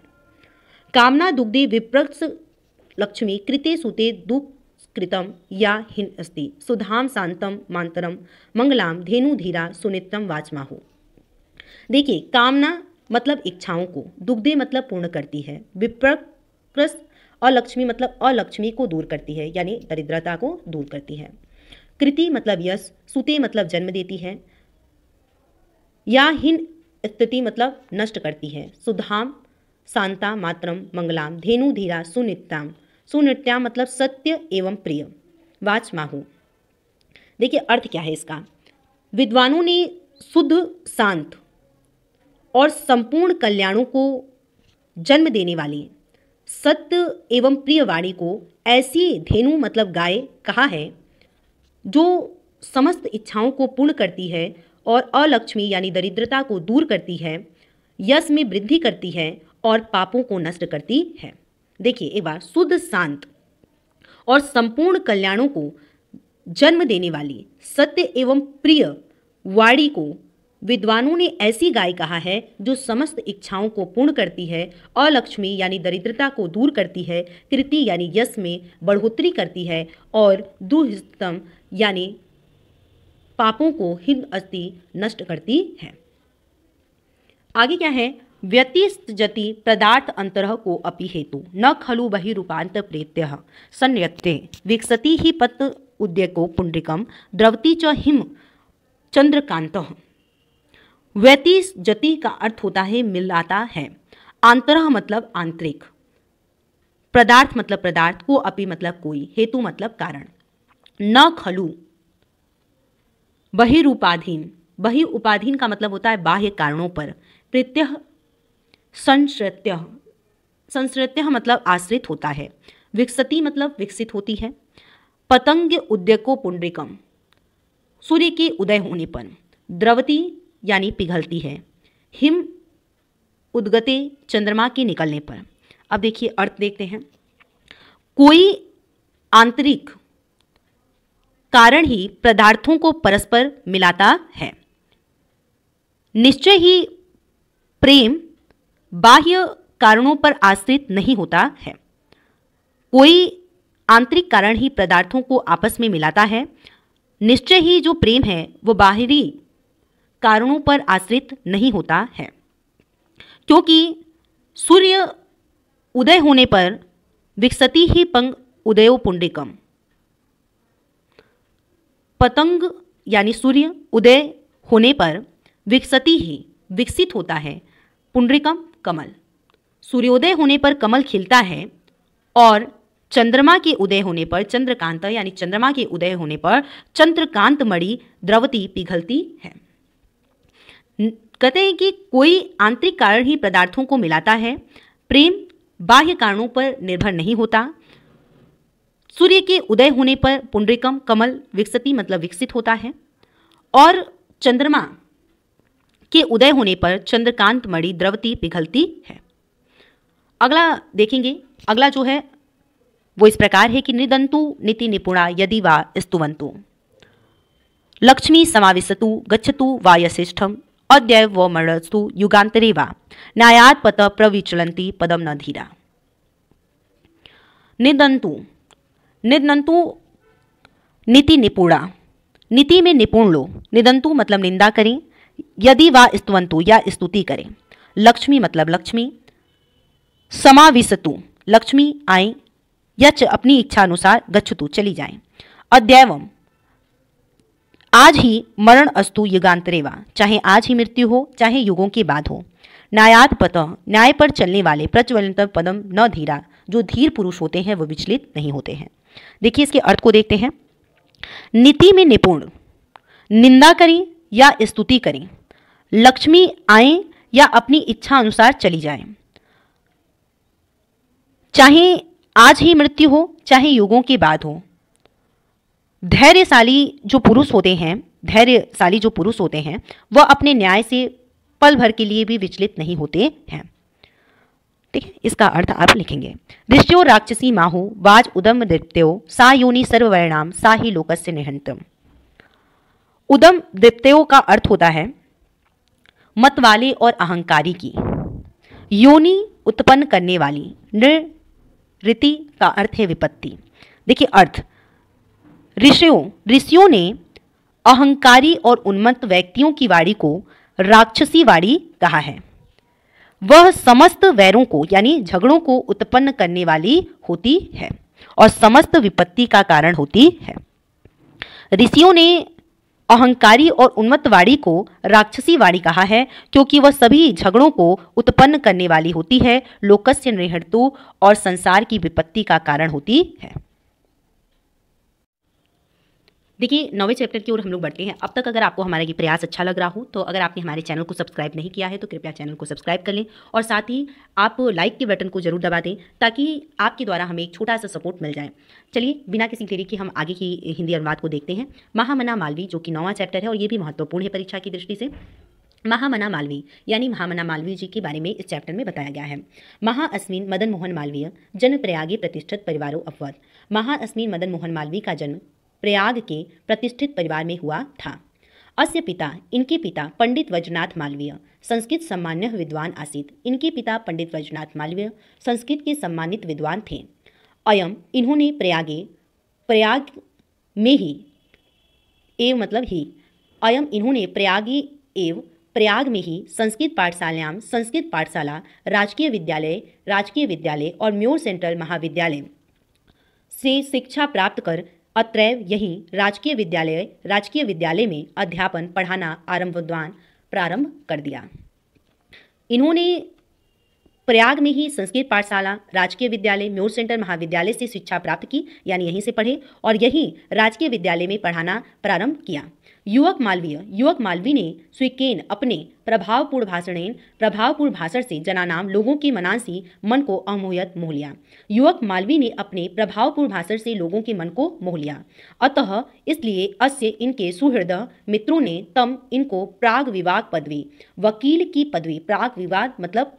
कामना दुग्धे विप्रक्ष लक्ष्मी कृते सुते दुख कृतम या हिन अस्ति सुधाम शांतम मांतरम मंगलाम धेनु धीरा सुनितम वाचमा हो देखिए कामना मतलब इच्छाओं को दुग्धे मतलब पूर्ण करती है और अलक्ष्मी मतलब अलक्ष्मी को दूर करती है यानी दरिद्रता को दूर करती है कृति मतलब यश सुते मतलब जन्म देती है या हिन स्थिति मतलब नष्ट करती है सुधाम शांता मातरम मंगलाम धेनु धीरा सुनित्याम सुनित्याम मतलब सत्य एवं प्रिय वाच माहू देखिए अर्थ क्या है इसका विद्वानों ने शुद्ध शांत और संपूर्ण कल्याणों को जन्म देने वाली सत्य एवं प्रिय वाणी को ऐसी धेनु मतलब गाय कहा है जो समस्त इच्छाओं को पूर्ण करती है और अलक्ष्मी यानी दरिद्रता को दूर करती है यश में वृद्धि करती है और पापों को नष्ट करती है देखिए एक बार शुद्ध शांत और संपूर्ण कल्याणों को जन्म देने वाली सत्य एवं प्रिय वाणी को विद्वानों ने ऐसी गाय कहा है जो समस्त इच्छाओं को पूर्ण करती है अलक्ष्मी यानी दरिद्रता को दूर करती है कृति यानी यश में बढ़ोतरी करती है और दुहितम यानी पापों को हिंद अस्थि नष्ट करती है आगे क्या है जति पदार्थ अंतर को अपि हेतु न खलु बहि रूपांत प्रेत्य संयत्ते विकसति ही पत उद्यको पुंड्रिकम द्रवती च हिम चंद्रकांत व्यतिजति का अर्थ होता है मिलाता है आंतर मतलब आंतरिक पदार्थ मतलब पदार्थ को अपि मतलब कोई हेतु मतलब कारण न खलु बहिरूपाधीन बहिउपाधीन का मतलब होता है बाह्य कारणों पर प्रत्यय संश्रत्य संश्रत्य मतलब आश्रित होता है विकसती मतलब विकसित होती है पतंग उद्यको पुण्डरिकम सूर्य के उदय होने पर द्रवती यानी पिघलती है हिम उद्गते चंद्रमा के निकलने पर अब देखिए अर्थ देखते हैं कोई आंतरिक कारण ही पदार्थों को परस्पर मिलाता है निश्चय ही प्रेम बाह्य कारणों पर आश्रित नहीं होता है कोई आंतरिक कारण ही पदार्थों को आपस में मिलाता है निश्चय ही जो प्रेम है वो बाहरी कारणों पर आश्रित नहीं होता है क्योंकि सूर्य उदय होने पर विकसती ही पंग उदयो पुण्डिकम पतंग यानी सूर्य उदय होने पर विकसती ही विकसित होता है पुण्डरिकम कमल सूर्योदय होने पर कमल खिलता है और चंद्रमा के उदय होने पर चंद्रकांत यानी चंद्रमा के उदय होने पर चंद्रकांत मणि द्रवती पिघलती है कहते हैं कि कोई आंतरिक कारण ही पदार्थों को मिलाता है प्रेम बाह्य कारणों पर निर्भर नहीं होता सूर्य के उदय होने पर पुंडरीकम कमल विकसति मतलब विकसित होता है और चंद्रमा के उदय होने पर चंद्रकांत मणि द्रवती पिघलती है अगला देखेंगे अगला जो है वो इस प्रकार है कि निदंतु नीति निपुणा यदि वा स्तुवंतु लक्ष्मी समाविशतु गच्छतु वा यशिष्ठम अद्यव व मणस्तु युगांतरे वा न्यायात पत प्रविचलंती पदम न धीरा निदंतु निदनंतु नीति निपुणा नीति में निपुण लो निदंतु मतलब निंदा करें यदि वा स्तवंतु या स्तुति करें लक्ष्मी मतलब लक्ष्मी समाविशतु लक्ष्मी आए यच अपनी इच्छा अनुसार गच्छतु चली जाए अद्यव आज ही मरण अस्तु युगांतरेवा चाहे आज ही मृत्यु हो चाहे युगों के बाद हो न्यायात पत न्याय पर चलने वाले प्रज्वलनतम पदम न धीरा जो धीर पुरुष होते हैं वो विचलित नहीं होते हैं देखिए इसके अर्थ को देखते हैं नीति में निपुण निंदा करें या स्तुति करें लक्ष्मी आए या अपनी इच्छा अनुसार चली जाए चाहे आज ही मृत्यु हो चाहे युगों के बाद हो धैर्यशाली जो पुरुष होते हैं धैर्यशाली जो पुरुष होते हैं वह अपने न्याय से पल भर के लिए भी विचलित नहीं होते हैं ठीक है इसका अर्थ आप लिखेंगे दृष्टो राक्षसी माहु वाज उदम दृप्त्यो सा योनि सर्ववर्णाम सा ही लोकस्य निहंतम उदम दृप्त्यो का अर्थ होता है मत वाले और अहंकारी की योनि उत्पन्न करने वाली नृति का अर्थ है विपत्ति देखिए अर्थ ऋषियों ऋषियों ने अहंकारी और उन्मत्त व्यक्तियों की वाणी को राक्षसी वाणी कहा है वह समस्त वैरों को यानी झगड़ों को उत्पन्न करने वाली होती है और समस्त विपत्ति का कारण होती है ऋषियों ने अहंकारी और उन्मत्त वाणी को राक्षसी वाणी कहा है क्योंकि वह सभी झगड़ों को उत्पन्न करने वाली होती है लोकस्य निहतु और संसार की विपत्ति का कारण होती है देखिए नौवे चैप्टर की ओर हम लोग बढ़ते हैं अब तक अगर आपको हमारा ये प्रयास अच्छा लग रहा हो तो अगर आपने हमारे चैनल को सब्सक्राइब नहीं किया है तो कृपया चैनल को सब्सक्राइब कर लें और साथ ही आप लाइक के बटन को जरूर दबा दें ताकि आपके द्वारा हमें एक छोटा सा सपोर्ट मिल जाए चलिए बिना किसी देरी के हम आगे की हिंदी अनुवाद को देखते हैं महामना मालवी जो कि नौवा चैप्टर है और ये भी महत्वपूर्ण है परीक्षा की दृष्टि से महामना मालवी यानी महामना मालवीय जी के बारे में इस चैप्टर में बताया गया है महाअस्मिन मदन मोहन मालवीय जन्म प्रयागी प्रतिष्ठित परिवारों अफवाद महाअस्मिन मदन मोहन मालवीय का जन्म प्रयाग के प्रतिष्ठित परिवार में हुआ था अस्य पिता इनके पिता पंडित वज्रनाथ मालवीय संस्कृत सम्मान्य विद्वान आसित इनके पिता पंडित वज्रनाथ मालवीय संस्कृत के सम्मानित विद्वान थे अयम इन्होंने प्रयागे प्रयाग में ही एव मतलब ही अयम इन्होंने प्रयागी एव प्रयाग में ही संस्कृत पाठशालायाम संस्कृत पाठशाला राजकीय विद्यालय राजकीय विद्यालय और म्योर सेंट्रल महाविद्यालय से शिक्षा प्राप्त कर अत्रैव यहीं राजकीय विद्यालय राजकीय विद्यालय में अध्यापन पढ़ाना आरंभद्वान प्रारंभ कर दिया इन्होंने प्रयाग में ही संस्कृत पाठशाला राजकीय विद्यालय म्योर सेंटर महाविद्यालय से शिक्षा प्राप्त की यानी यहीं से पढ़े और यहीं राजकीय विद्यालय में पढ़ाना प्रारंभ किया युवक मालवीय युवक मालवी ने स्वीकेन अपने प्रभावपूर्ण भाषण प्रभावपूर्ण भाषण से जनानाम लोगों की मनांसी मन को अमोहयत मोह लिया युवक मालवी ने अपने प्रभावपूर्ण भाषण से लोगों के मन को मोह लिया अतः इसलिए अस्य इनके सुहृदय मित्रों ने तम इनको प्राग विवाद पदवी वकील की पदवी प्राग विवाद मतलब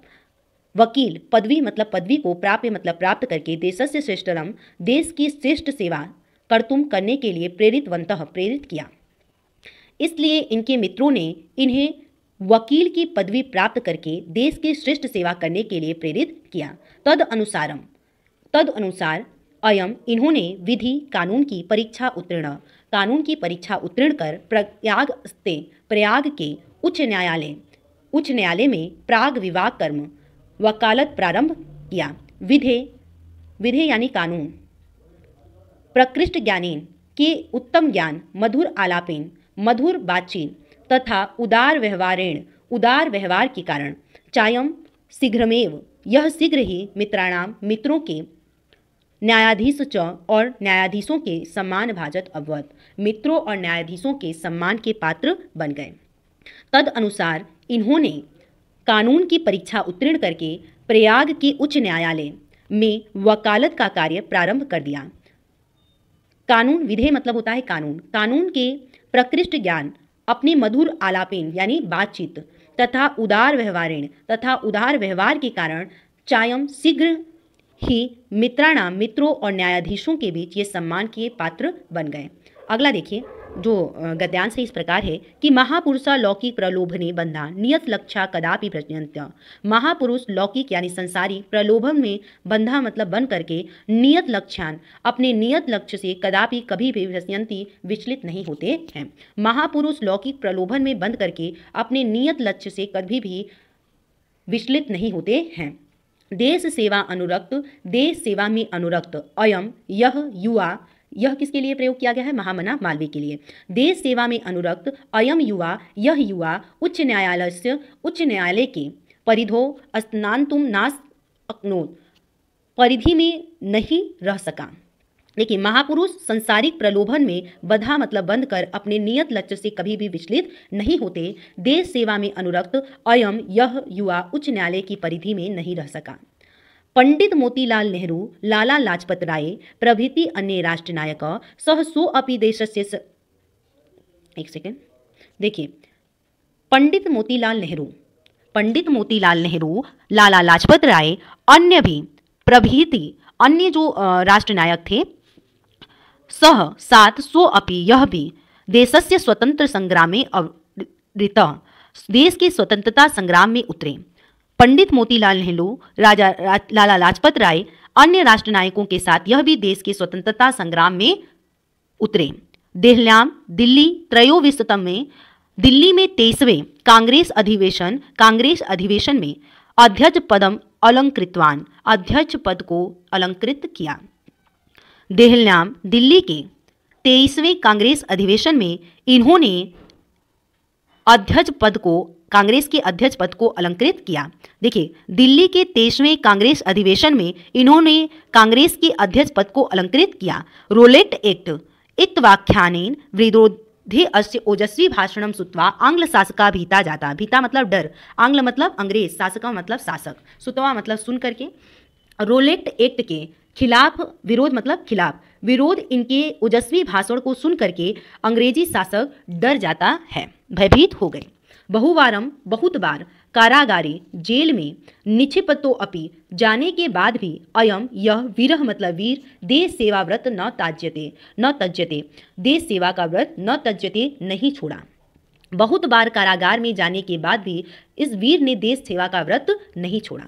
वकील पदवी मतलब पदवी को प्राप्य मतलब प्राप्त करके देश से श्रेष्ठ देश की श्रेष्ठ सेवा करतुम करने के लिए प्रेरित वंत प्रेरित किया इसलिए इनके मित्रों ने इन्हें वकील की पदवी प्राप्त करके देश की श्रेष्ठ सेवा करने के लिए प्रेरित किया तद अनुसारम तद अनुसार अयम इन्होंने विधि कानून की परीक्षा उत्तीर्ण कानून की परीक्षा उत्तीर्ण कर प्रयाग से प्रयाग के उच्च न्यायालय उच्च न्यायालय में प्राग विवाह कर्म वकालत प्रारंभ किया विधे विधे यानी कानून प्रकृष्ट ज्ञानीन के उत्तम ज्ञान मधुर आलापेन मधुर बातचीत तथा उदार व्यवहारेण उदार व्यवहार के कारण चायम शीघ्रमेव यह शीघ्र ही मित्राणाम मित्रों के न्यायाधीश च और न्यायाधीशों के सम्मान भाजत अवत मित्रों और न्यायाधीशों के सम्मान के पात्र बन गए तद अनुसार इन्होंने कानून की परीक्षा उत्तीर्ण करके प्रयाग के उच्च न्यायालय में वकालत का कार्य प्रारंभ कर दिया कानून विधेय मतलब होता है कानून कानून के प्रकृष्ट ज्ञान अपनी मधुर आलापीन यानी बातचीत तथा उदार व्यवहारेण तथा उदार व्यवहार के कारण चायम शीघ्र ही मित्राणाम मित्रों और न्यायाधीशों के बीच ये सम्मान के पात्र बन गए अगला देखिए जो गद्यांश है इस प्रकार है कि महापुरुषा लौकिक प्रलोभने बंधा नियत लक्षा कदापि प्रचयंत महापुरुष लौकिक यानी संसारी प्रलोभन में बंधा मतलब बन करके नियत लक्ष्यान अपने नियत लक्ष्य से कदापि कभी भी प्रचयंती विचलित नहीं होते हैं महापुरुष लौकिक प्रलोभन में बंध करके अपने नियत लक्ष्य से कभी भी विचलित नहीं होते हैं देश सेवा अनुरक्त देश सेवा में अनुरक्त अयम यह युवा यह किसके लिए प्रयोग किया गया है महामना मालवीय के लिए देश सेवा में अनुरक्त अयम युवा यह युवा उच्च न्यायालय से उच्च न्यायालय के परिधो स्नान नास अक्नोत परिधि में नहीं रह सका लेकिन महापुरुष संसारिक प्रलोभन में बधा मतलब बंद कर अपने नियत लक्ष्य से कभी भी विचलित नहीं होते देश सेवा में अनुरक्त अयम यह युवा उच्च न्यायालय की परिधि में नहीं रह सका पंडित मोतीलाल પંડિત મોતીલાલ નહેરુ લાલા લાજપત રાય सह सो अपी देश से स... एक सेकेंड देखिए पंडित मोतीलाल नेहरू पंडित मोतीलाल नेहरू लाला लाजपत राय अन्य भी प्रभृति अन्य जो राष्ट्रनायक थे सह सात सो अपि यह भी देशस्य स्वतंत्र संग्राम में देश के स्वतंत्रता संग्राम में उतरे पंडित मोतीलाल नेहरू राजा रा, लाला लाजपत राय अन्य राष्ट्रनायकों के साथ यह भी देश के स्वतंत्रता संग्राम में उतरे देहल्याम दिल्ली त्रयोविशतम में दिल्ली में तेईसवें कांग्रेस अधिवेशन कांग्रेस अधिवेशन में अध्यक्ष पदम अलंकृतवान अध्यक्ष पद को अलंकृत किया देहल्याम दिल्ली के तेईसवें कांग्रेस अधिवेशन में इन्होंने अध्यक्ष पद को कांग्रेस के अध्यक्ष पद को अलंकृत किया देखिए दिल्ली के तेईसवें कांग्रेस अधिवेशन में इन्होंने कांग्रेस के अध्यक्ष पद को अलंकृत किया रोलेट एक्ट इत व्याख्यान विरोध धे अस्य ओजस्वी भाषणम सुतवा आंग्ल शासका भीता जाता भीता मतलब डर आंग्ल मतलब अंग्रेज शासका मतलब शासक सुतवा मतलब सुन करके रोलेट एक्ट के खिलाफ विरोध मतलब खिलाफ विरोध इनके ओजस्वी भाषण को सुन करके अंग्रेजी शासक डर जाता है भयभीत हो गए बहुवारम बहुत बार कारागारे जेल में निक्षिपतो अपि जाने के बाद भी अयम यह वीरह मतलब वीर देश सेवा व्रत न ताज्यते न तज्यते देश सेवा का व्रत न तज्यते नहीं छोड़ा बहुत बार कारागार में जाने के बाद भी इस वीर ने देश सेवा का व्रत नहीं छोड़ा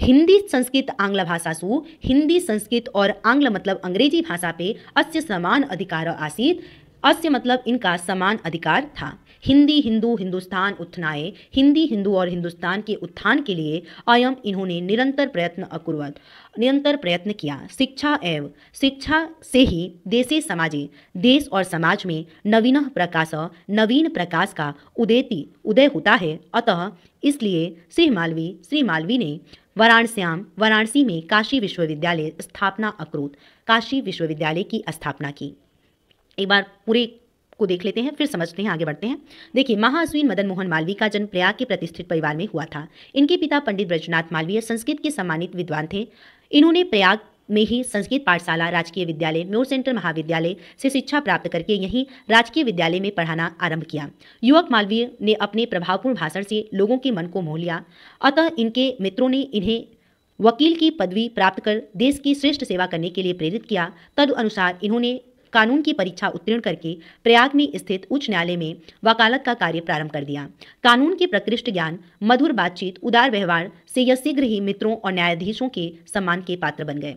हिंदी संस्कृत आंग्ल भाषासु हिंदी संस्कृत और आंग्ल मतलब अंग्रेजी भाषा पे अस्य समान अधिकार आसीत अस्य मतलब इनका समान अधिकार था हिंदी हिंदू हिंदुस्तान उत्थनाए हिंदी हिंदू और हिंदुस्तान के उत्थान के लिए अयम इन्होंने निरंतर प्रयत्न अकुर्वत निरंतर प्रयत्न किया शिक्षा एवं शिक्षा से ही देशे समाजे देश और समाज में नवीन प्रकाश नवीन प्रकाश का उदयती उदय होता है अतः इसलिए श्री मालवी श्री मालवी ने वाराणस्याम वाराणसी में काशी विश्वविद्यालय स्थापना अक्रूत काशी विश्वविद्यालय की स्थापना की एक बार पूरे को देख लेते हैं फिर समझते हैं आगे बढ़ते हैं देखिए महाअश्विन मदन मोहन मालवीय का जन्म प्रयाग के प्रतिष्ठित परिवार में हुआ था इनके पिता पंडित ब्रजनाथ मालवीय संस्कृत के सम्मानित विद्वान थे इन्होंने प्रयाग में ही संस्कृत पाठशाला राजकीय विद्यालय म्योर सेंटर महाविद्यालय से शिक्षा प्राप्त करके यहीं राजकीय विद्यालय में पढ़ाना आरंभ किया युवक मालवीय ने अपने प्रभावपूर्ण भाषण से लोगों के मन को मोह लिया अतः इनके मित्रों ने इन्हें वकील की पदवी प्राप्त कर देश की श्रेष्ठ सेवा करने के लिए प्रेरित किया तदनुसार इन्होंने कानून की परीक्षा उत्तीर्ण करके प्रयाग में स्थित उच्च न्यायालय में वकालत का कार्य प्रारंभ कर दिया कानून के प्रकृष्ट ज्ञान मधुर बातचीत उदार व्यवहार से यह शीघ्र ही मित्रों और न्यायाधीशों के सम्मान के पात्र बन गए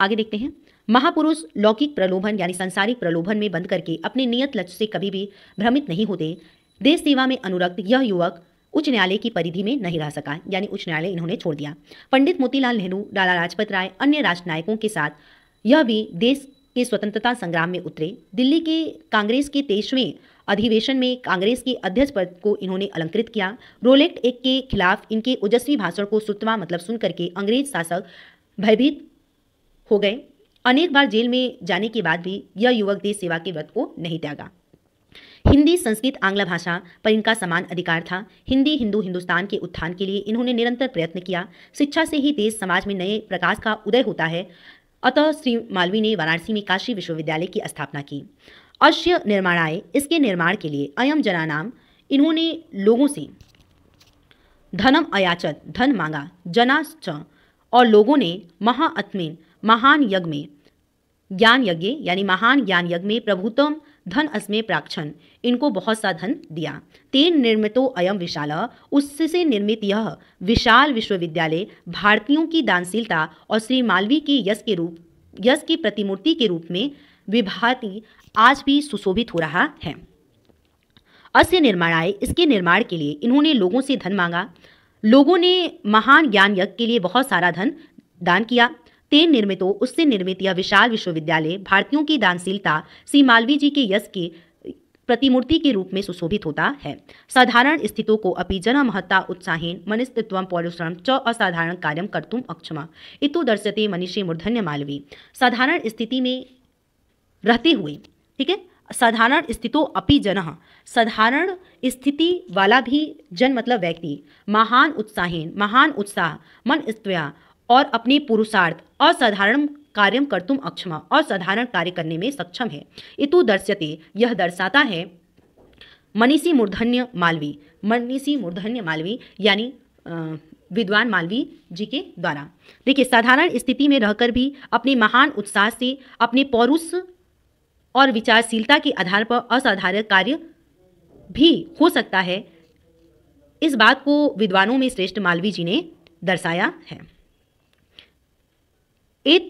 आगे देखते हैं महापुरुष लौकिक प्रलोभन यानी संसारिक प्रलोभन में बंद करके अपने नियत लक्ष्य से कभी भी भ्रमित नहीं होते देश सेवा में अनुरक्त यह युवक उच्च न्यायालय की परिधि में नहीं रह सका यानी उच्च न्यायालय इन्होंने छोड़ दिया पंडित मोतीलाल नेहरू लाला लाजपत राय अन्य राजनायकों के साथ यह भी देश के स्वतंत्रता संग्राम में उतरे दिल्ली के कांग्रेस के तेईसवें अधिवेशन में कांग्रेस के अध्यक्ष पद को इन्होंने अलंकृत किया रोलेक्ट एक के खिलाफ इनके ओजस्वी भाषण को सुतवा मतलब सुन करके अंग्रेज शासक भयभीत हो गए अनेक बार जेल में जाने के बाद भी यह युवक देश सेवा के व्रत को नहीं त्यागा हिंदी संस्कृत आंग्ला भाषा पर इनका समान अधिकार था हिंदी हिंदू हिंदुस्तान के उत्थान के लिए इन्होंने निरंतर प्रयत्न किया शिक्षा से ही देश समाज में नए प्रकाश का उदय होता है अतः श्री मालवी ने वाराणसी में काशी विश्वविद्यालय की स्थापना की अश्य निर्माणाय इसके निर्माण के लिए अयम जनानाम इन्होंने लोगों से धनम अयाचत धन मांगा जनाश्च और लोगों ने महाअत्मिन महान यज्ञ में ज्ञान यज्ञ यानी महान ज्ञान यज्ञ में प्रभुतम धन अस्मे प्राक्षण इनको बहुत सा धन दिया तेन निर्मितो अयम विशाल उससे निर्मित यह विशाल विश्वविद्यालय भारतीयों की दानशीलता और श्री मालवी के यश के रूप यश की प्रतिमूर्ति के रूप में विभाति आज भी सुशोभित हो रहा है अस्य निर्माणाय इसके निर्माण के लिए इन्होंने लोगों से धन मांगा लोगों ने महान ज्ञान यज्ञ के लिए बहुत सारा धन दान किया तेन निर्मितों उससे निर्मित यह विशाल विश्वविद्यालय भारतीयों की दानशीलता श्री मालवी जी के यश की प्रतिमूर्ति के रूप में सुशोभित होता है साधारण स्थितों को अपनी जन महत्ता उत्साहन मनस्तत्व पौरुषण च असाधारण कार्य कर्तुम अक्षमा इतो दर्शते मनीषी मूर्धन्य मालवी साधारण स्थिति में रहते हुए ठीक है साधारण स्थितो अपि जन साधारण स्थिति वाला भी जन मतलब व्यक्ति महान उत्साहन महान उत्साह मन स्तया और अपने पुरुषार्थ असाधारण कार्यम तुम अक्षम असाधारण कार्य करने में सक्षम है इतु दर्श्यते यह दर्शाता है मनीषी मूर्धन्य मालवी मनीषी मूर्धन्य मालवी यानी विद्वान मालवी जी के द्वारा देखिए साधारण स्थिति में रहकर भी अपने महान उत्साह से अपने पौरुष और विचारशीलता के आधार पर असाधारण कार्य भी हो सकता है इस बात को विद्वानों में श्रेष्ठ मालवी जी ने दर्शाया है एक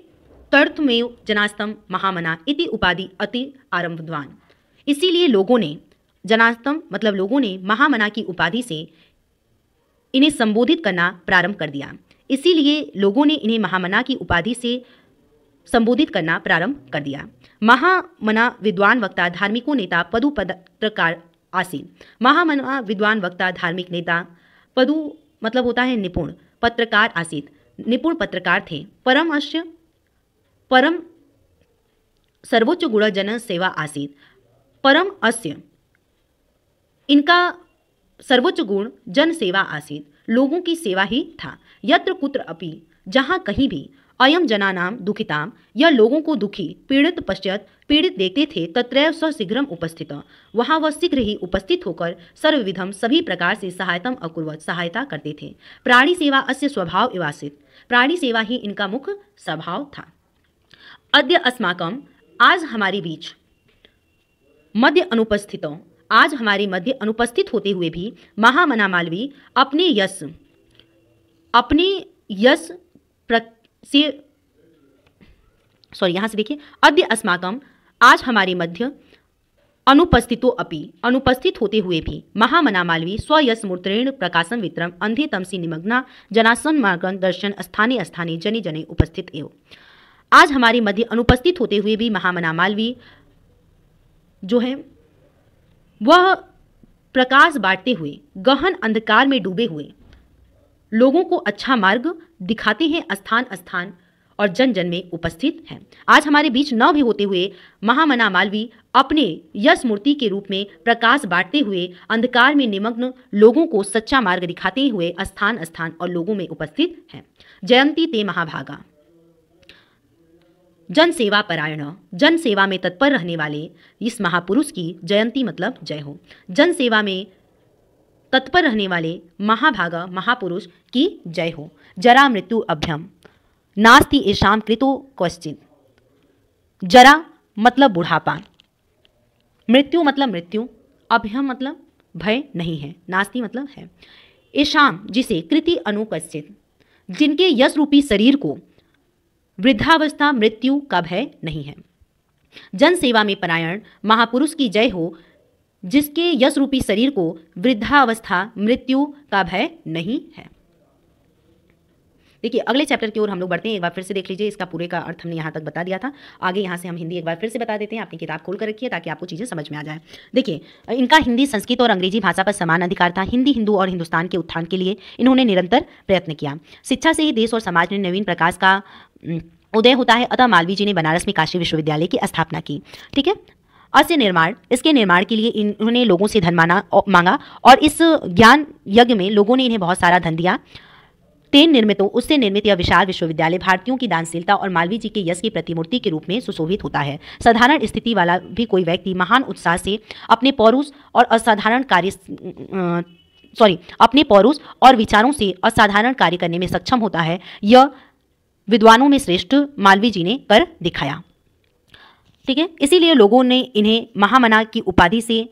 तर्थमेव जनास्तम महामना इति उपाधि अति आरंभवान इसीलिए लोगों ने जनास्तम मतलब लोगों ने महामना की उपाधि से इन्हें संबोधित करना प्रारंभ कर दिया इसीलिए लोगों ने इन्हें महामना की उपाधि से संबोधित करना प्रारंभ कर दिया महामना विद्वान वक्ता धार्मिकों नेता पदु पत्रकार आसीन महामना विद्वान वक्ता धार्मिक नेता पदु मतलब होता है निपुण पत्रकार आसित निपुण पत्रकार थे परम अश्य परम सर्वोच्च गुणजन सेवा आसीत परम अस्य इनका सर्वोच्च गुण जन सेवा आसीत लोगों की सेवा ही था यत्र कुत्र अपि जहाँ कहीं भी अयम जनानाम दुखिताम या लोगों को दुखी पीड़ित पश्चात पीड़ित देखते थे तत्रैव सशीघ्रम उपस्थित वहाँ वह शीघ्र ही उपस्थित होकर सर्वविधम सभी प्रकार से सहायतम अकुर्वत सहायता करते थे प्राणी सेवा अस्य स्वभाव इवासित प्राणी सेवा ही इनका मुख्य स्वभाव था अद्य अस्माकम आज हमारे बीच मध्य अनुपस्थितों आज हमारे मध्य अनुपस्थित होते हुए भी महामना मालवी अपने यश अपने यश से सॉरी यहां से देखिए अद्य अस्माकम आज हमारे मध्य अनुपस्थितो अपि अनुपस्थित होते हुए भी महामना मालवी स्वयस मूर्तरेण प्रकाशम वितरम अंधे तमसी निमग्ना जनासन मार्गन दर्शन स्थाने स्थाने जने जने उपस्थित एव आज हमारे मध्य अनुपस्थित होते हुए भी महामना मालवी जो है वह प्रकाश बांटते हुए गहन अंधकार में डूबे हुए लोगों को अच्छा मार्ग दिखाते हैं स्थान स्थान और जन जन में उपस्थित हैं आज हमारे बीच न भी होते हुए महामना मालवी अपने यश मूर्ति के रूप में प्रकाश बांटते हुए अंधकार में निमग्न लोगों को सच्चा मार्ग दिखाते हुए स्थान स्थान और लोगों में उपस्थित हैं जयंती ते महाभागा जन सेवा परायण जन सेवा में तत्पर रहने वाले इस महापुरुष की जयंती मतलब जय हो जन सेवा में तत्पर रहने वाले महाभागा महापुरुष की जय हो जरा मृत्यु अभ्यम नास्ति येषाम कृतो क्वश्चिन जरा मतलब बुढ़ापा मृत्यु मतलब मृत्यु अभ्यम मतलब भय नहीं है नास्ति मतलब है ईशाम जिसे कृति अनुकश्चित जिनके यश रूपी शरीर को वृद्धावस्था मृत्यु का भय नहीं है जन सेवा में परायण महापुरुष की जय हो जिसके यश रूपी शरीर को वृद्धावस्था मृत्यु का भय नहीं है देखिए अगले चैप्टर की ओर हम लोग बढ़ते हैं एक बार फिर से देख लीजिए इसका पूरे का अर्थ हमने यहाँ तक बता दिया था आगे यहाँ से हम हिंदी एक बार फिर से बता देते हैं अपनी किताब खोल कर रखिए ताकि आपको चीज़ें समझ में आ जाए देखिए इनका हिंदी संस्कृत और अंग्रेजी भाषा पर समान अधिकार था हिंदी हिंदू और हिंदुस्तान के उत्थान के लिए इन्होंने निरंतर प्रयत्न किया शिक्षा से ही देश और समाज में नवीन प्रकाश का उदय होता है अतः मालवीय जी ने बनारस में काशी विश्वविद्यालय की स्थापना की ठीक है अस्य निर्माण इसके निर्माण के लिए इन्होंने लोगों से धन माना मांगा और इस ज्ञान यज्ञ में लोगों ने इन्हें बहुत सारा धन दिया तेन निर्मितों उससे निर्मित यह विशाल विश्वविद्यालय भारतीयों की दानशीलता और मालवीय जी के यश की प्रतिमूर्ति के रूप में सुशोभित होता है साधारण स्थिति वाला भी कोई व्यक्ति महान उत्साह से अपने पौरुष और असाधारण कार्य सॉरी अपने पौरुष और विचारों से असाधारण कार्य करने में सक्षम होता है यह विद्वानों में श्रेष्ठ मालवीय जी ने कर दिखाया ठीक है इसीलिए लोगों ने इन्हें महामना की उपाधि से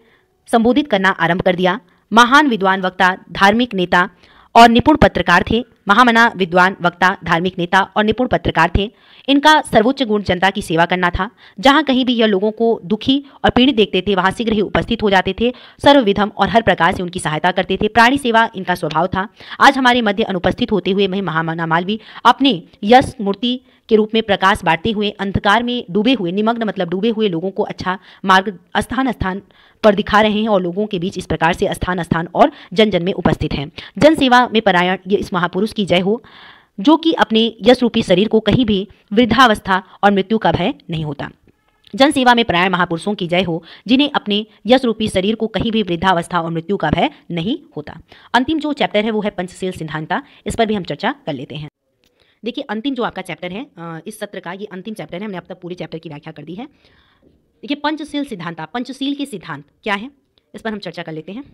संबोधित करना आरंभ कर दिया महान विद्वान वक्ता धार्मिक नेता और निपुण पत्रकार थे महामना विद्वान वक्ता धार्मिक नेता और निपुण पत्रकार थे इनका सर्वोच्च गुण जनता की सेवा करना था जहाँ कहीं भी यह लोगों को दुखी और पीड़ित देखते थे वहाँ शीघ्र ही उपस्थित हो जाते थे सर्वविधम और हर प्रकार से उनकी सहायता करते थे प्राणी सेवा इनका स्वभाव था आज हमारे मध्य अनुपस्थित होते हुए मैं महामना मालवी अपने यश मूर्ति के रूप में प्रकाश बांटते हुए अंधकार में डूबे हुए निमग्न मतलब डूबे हुए लोगों को अच्छा मार्ग स्थान स्थान पर दिखा रहे हैं और लोगों के बीच इस प्रकार से स्थान स्थान और जन जन में उपस्थित हैं जन सेवा में परायण ये इस महापुरुष की जय हो जो कि अपने यश रूपी शरीर को कहीं भी वृद्धावस्था और मृत्यु का भय नहीं होता जनसेवा में प्राय महापुरुषों की जय हो जिन्हें अपने यश रूपी शरीर को कहीं भी वृद्धावस्था और मृत्यु का भय नहीं होता अंतिम जो चैप्टर है वो है पंचशील सिद्धांता इस पर भी हम चर्चा कर लेते हैं देखिए अंतिम जो आपका चैप्टर है इस सत्र का ये अंतिम चैप्टर है हमने अब तक पूरे चैप्टर की व्याख्या कर दी है देखिए पंचशील सिद्धांत पंचशील के सिद्धांत क्या है इस पर हम चर्चा कर लेते हैं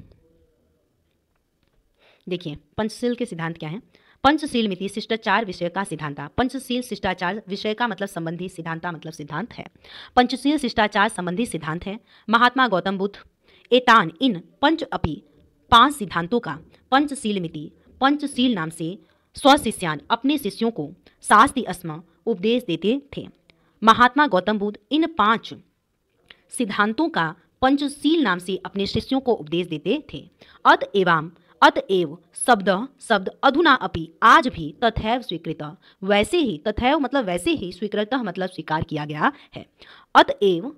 देखिए पंचशील के सिद्धांत क्या है पंचशील मिति शिष्टाचार विषय का सिद्धांत पंचशील शिष्टाचार विषय का मतलब संबंधी सिद्धांत मतलब सिद्धांत है पंचशील शिष्टाचार संबंधी सिद्धांत है महात्मा गौतम बुद्ध एतान इन पंच अपि पांच सिद्धांतों का पंचशील मिति पंचशील नाम से स्वशिष्यान अपने शिष्यों को शास्त्री अस्मा उपदेश देते थे महात्मा गौतम बुद्ध इन पांच सिद्धांतों का पंचशील नाम से अपने शिष्यों को उपदेश देते थे अत एवं अतएव शब्द शब्द अधुना अपि आज भी तथैव स्वीकृत वैसे ही तथैव मतलब वैसे ही स्वीकृत मतलब स्वीकार किया गया है अतएव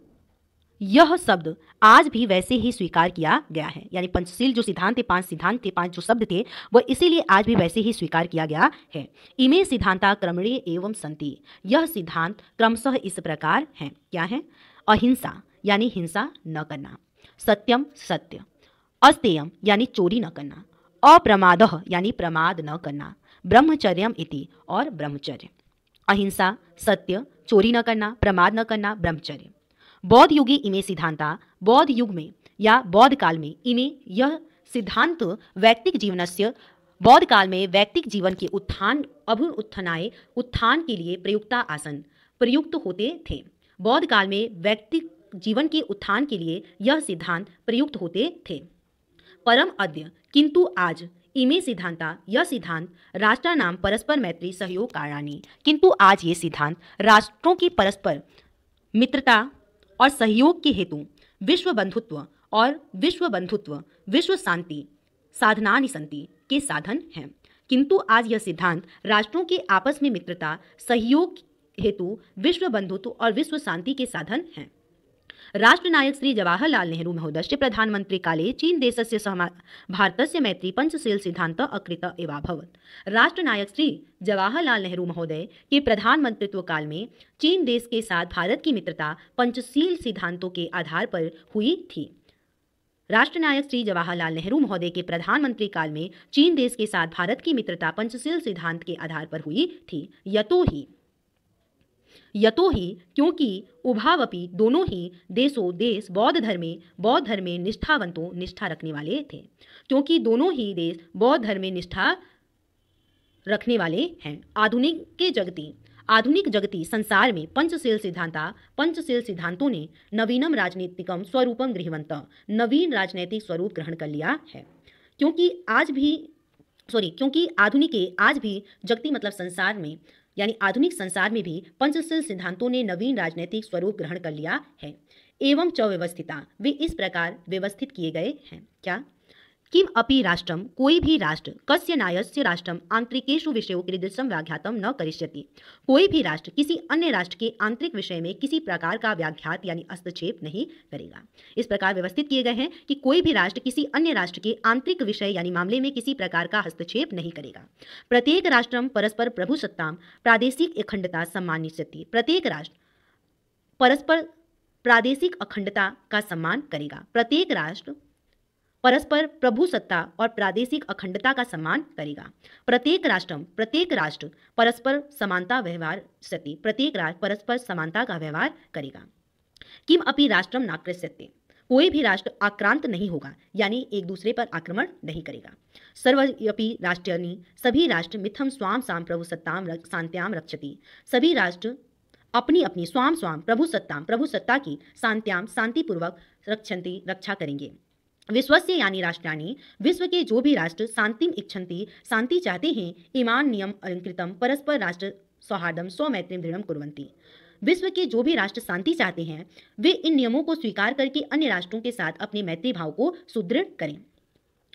यह शब्द आज भी वैसे ही स्वीकार किया गया है यानी पंचशील जो सिद्धांत थे पांच सिद्धांत थे पांच जो शब्द थे वह इसीलिए आज भी वैसे ही स्वीकार किया गया है इमे सिद्धांता क्रमणीय एवं संति यह सिद्धांत क्रमशः इस प्रकार हैं क्या है अहिंसा यानी हिंसा न करना सत्यम सत्य अस्तेयम यानी चोरी न करना अप्रमाद यानी प्रमाद न करना ब्रह्मचर्यम इति और ब्रह्मचर्य अहिंसा सत्य चोरी न करना प्रमाद न करना ब्रह्मचर्य बौद्ध युगी इमे सिद्धांता बौद्ध युग में या बौद्ध काल में इमे यह सिद्धांत वैयक्तिक से बौद्ध काल में वैयक्तिक जीवन के उत्थान अभ्युत्थनाय उत्थान के लिए प्रयुक्ता आसन प्रयुक्त होते थे बौद्ध काल में वैयक्तिक जीवन के उत्थान के लिए यह सिद्धांत प्रयुक्त होते थे परम अद्य किंतु आज इमे सिद्धांता यह सिद्धांत राष्ट्र नाम परस्पर मैत्री सहयोग कारणी किंतु आज ये सिद्धांत राष्ट्रों की परस्पर मित्रता और सहयोग के हेतु विश्व बंधुत्व और विश्व बंधुत्व विश्व शांति साधना संति के साधन हैं किंतु आज यह सिद्धांत राष्ट्रों के आपस में मित्रता सहयोग हेतु विश्व बंधुत्व और विश्व शांति के साधन हैं राष्ट्रनायक श्री जवाहरलाल नेहरू महोदय प्रधानमंत्री काले चीन देश से भारत से मैत्री पंचशील सिद्धांत अकृत एवाभवत राष्ट्रनायक श्री जवाहरलाल नेहरू महोदय के प्रधानमंत्रित्व काल में चीन देश के साथ भारत की मित्रता पंचशील सिद्धांतों के आधार पर हुई थी राष्ट्रनायक श्री जवाहरलाल नेहरू महोदय के प्रधानमंत्री काल में चीन देश के साथ भारत की मित्रता पंचशील सिद्धांत के आधार पर हुई थी यतो ही यतो ही क्योंकि उभावपि दोनों ही देशों देश बौद्ध धर्म में बौद्ध धर्म में निष्ठावंतों निष्ठा रखने वाले थे क्योंकि दोनों ही देश बौद्ध धर्म में निष्ठा रखने वाले हैं आधुनिक के जगती आधुनिक जगती संसार में पंचशील सिद्धांता पंचशील सिद्धांतों ने नवीनम राजनीतिकम स्वरूपम गृहवंत नवीन राजनैतिक स्वरूप ग्रहण कर लिया है क्योंकि आज भी सॉरी क्योंकि आधुनिक के आज भी जगती मतलब संसार में यानी आधुनिक संसार में भी पंचशील सिद्धांतों ने नवीन राजनैतिक स्वरूप ग्रहण कर लिया है एवं चव्यवस्थिता वे इस प्रकार व्यवस्थित किए गए हैं क्या किम अपि राष्ट्रम कोई भी राष्ट्र कस्य नायस्य राष्ट्रम आंतरिकेशु विषयों दृश्यम व्याख्यातम न करिष्यति कोई भी राष्ट्र किसी अन्य राष्ट्र के आंतरिक विषय में किसी प्रकार का व्याख्यात यानी हस्तक्षेप नहीं करेगा इस प्रकार व्यवस्थित किए गए हैं कि कोई भी राष्ट्र किसी अन्य राष्ट्र के आंतरिक विषय यानी मामले में किसी प्रकार का हस्तक्षेप नहीं करेगा प्रत्येक राष्ट्रम परस्पर प्रभु सत्ता प्रादेशिक अखंडता सम्मानिष्यति प्रत्येक राष्ट्र परस्पर प्रादेशिक अखंडता का सम्मान करेगा प्रत्येक राष्ट्र परस्पर प्रभु सत्ता और प्रादेशिक अखंडता का सम्मान करेगा प्रत्येक राष्ट्रम प्रत्येक राष्ट्र परस्पर समानता व्यवहार सत्य प्रत्येक राष्ट्र परस्पर समानता का व्यवहार करेगा किम अपनी राष्ट्रम सत्य कोई भी राष्ट्र आक्रांत नहीं होगा यानी एक दूसरे पर आक्रमण नहीं करेगा सर्वयपि राष्ट्रीय सभी राष्ट्र मिथम स्वाम साम प्रभु सत्ताम शांत्याम रक्षति सभी राष्ट्र अपनी अपनी स्वाम स्वाम प्रभु सत्ताम प्रभु सत्ता की शांत्याम शांतिपूर्वक रक्षंती रक्षा करेंगे विश्वस्य यानी राष्ट्राणि विश्व के जो भी राष्ट्र शांतिम इच्छन्ति शांति चाहते हैं ईमान नियम अलंकृतम परस्पर राष्ट्र सौहार्दम स्वमैत्रीम दृढ़ कुरंती विश्व के जो भी राष्ट्र शांति चाहते हैं वे इन नियमों को स्वीकार करके अन्य राष्ट्रों के साथ अपने मैत्री भाव को सुदृढ़ करें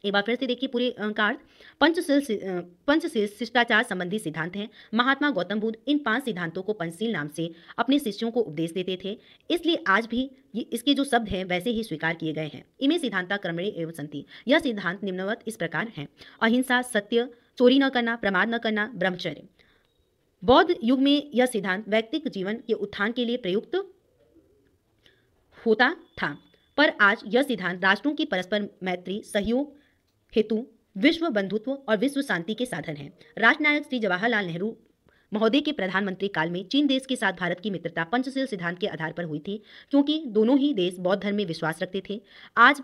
एक बार फिर से देखिए पूरे का अर्थ पंचशील पंचशील शिष्टाचार संबंधी सिद्धांत हैं महात्मा गौतम बुद्ध इन पांच सिद्धांतों को पंचशील नाम से अपने शिष्यों को उपदेश देते थे इसलिए आज भी ये इसके जो शब्द हैं वैसे ही स्वीकार किए गए हैं इमे सिद्धांता क्रमणी एवं संति यह सिद्धांत निम्नवत इस प्रकार हैं अहिंसा सत्य चोरी न करना प्रमाद न करना ब्रह्मचर्य बौद्ध युग में यह सिद्धांत व्यक्तिक जीवन के उत्थान के लिए प्रयुक्त होता था पर आज यह सिद्धांत राष्ट्रों की परस्पर मैत्री सहयोग हेतु विश्व बंधुत्व और विश्व शांति के साधन हैं राजनायक श्री जवाहरलाल नेहरू महोदय के प्रधानमंत्री काल में चीन देश के साथ भारत की मित्रता पंचशील सिद्धांत के आधार पर हुई थी क्योंकि दोनों ही देश बौद्ध धर्म में विश्वास रखते थे आज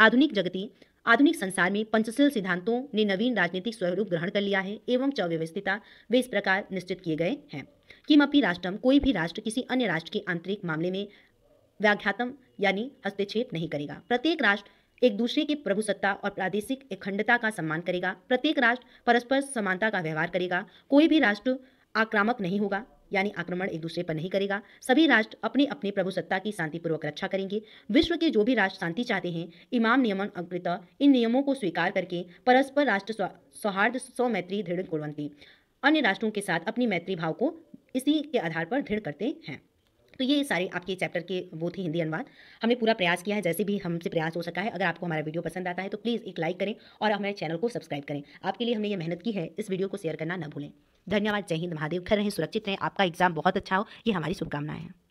आधुनिक जगती आधुनिक संसार में पंचशील सिद्धांतों ने नवीन राजनीतिक स्वरूप ग्रहण कर लिया है एवं चव्यवस्थिता वे इस प्रकार निश्चित किए गए हैं अपनी राष्ट्रम कोई भी राष्ट्र किसी अन्य राष्ट्र के आंतरिक मामले में व्याख्यातम यानी हस्तक्षेप नहीं करेगा प्रत्येक राष्ट्र एक दूसरे की प्रभु सत्ता और प्रादेशिक अखंडता का सम्मान करेगा प्रत्येक राष्ट्र परस्पर समानता का व्यवहार करेगा कोई भी राष्ट्र आक्रामक नहीं होगा यानी आक्रमण एक दूसरे पर नहीं करेगा सभी राष्ट्र अपनी अपनी प्रभु सत्ता की शांतिपूर्वक रक्षा करेंगे विश्व के जो भी राष्ट्र शांति चाहते हैं इमाम नियमन अंकृत इन नियमों को स्वीकार करके परस्पर राष्ट्र सौहार्द सौमैत्री दृढ़ गुणवंती अन्य राष्ट्रों के साथ अपनी मैत्री भाव को इसी के आधार पर दृढ़ करते हैं तो ये सारे आपके चैप्टर के वो थे हिंदी अनुवाद हमने पूरा प्रयास किया है जैसे भी हमसे प्रयास हो सका है अगर आपको हमारा वीडियो पसंद आता है तो प्लीज़ एक लाइक करें और हमारे चैनल को सब्सक्राइब करें आपके लिए हमने ये मेहनत की है इस वीडियो को शेयर करना न भूलें धन्यवाद जय हिंद महादेव खर रहें सुरक्षित रहें आपका एग्जाम बहुत अच्छा हो ये हमारी शुभकामनाएं हैं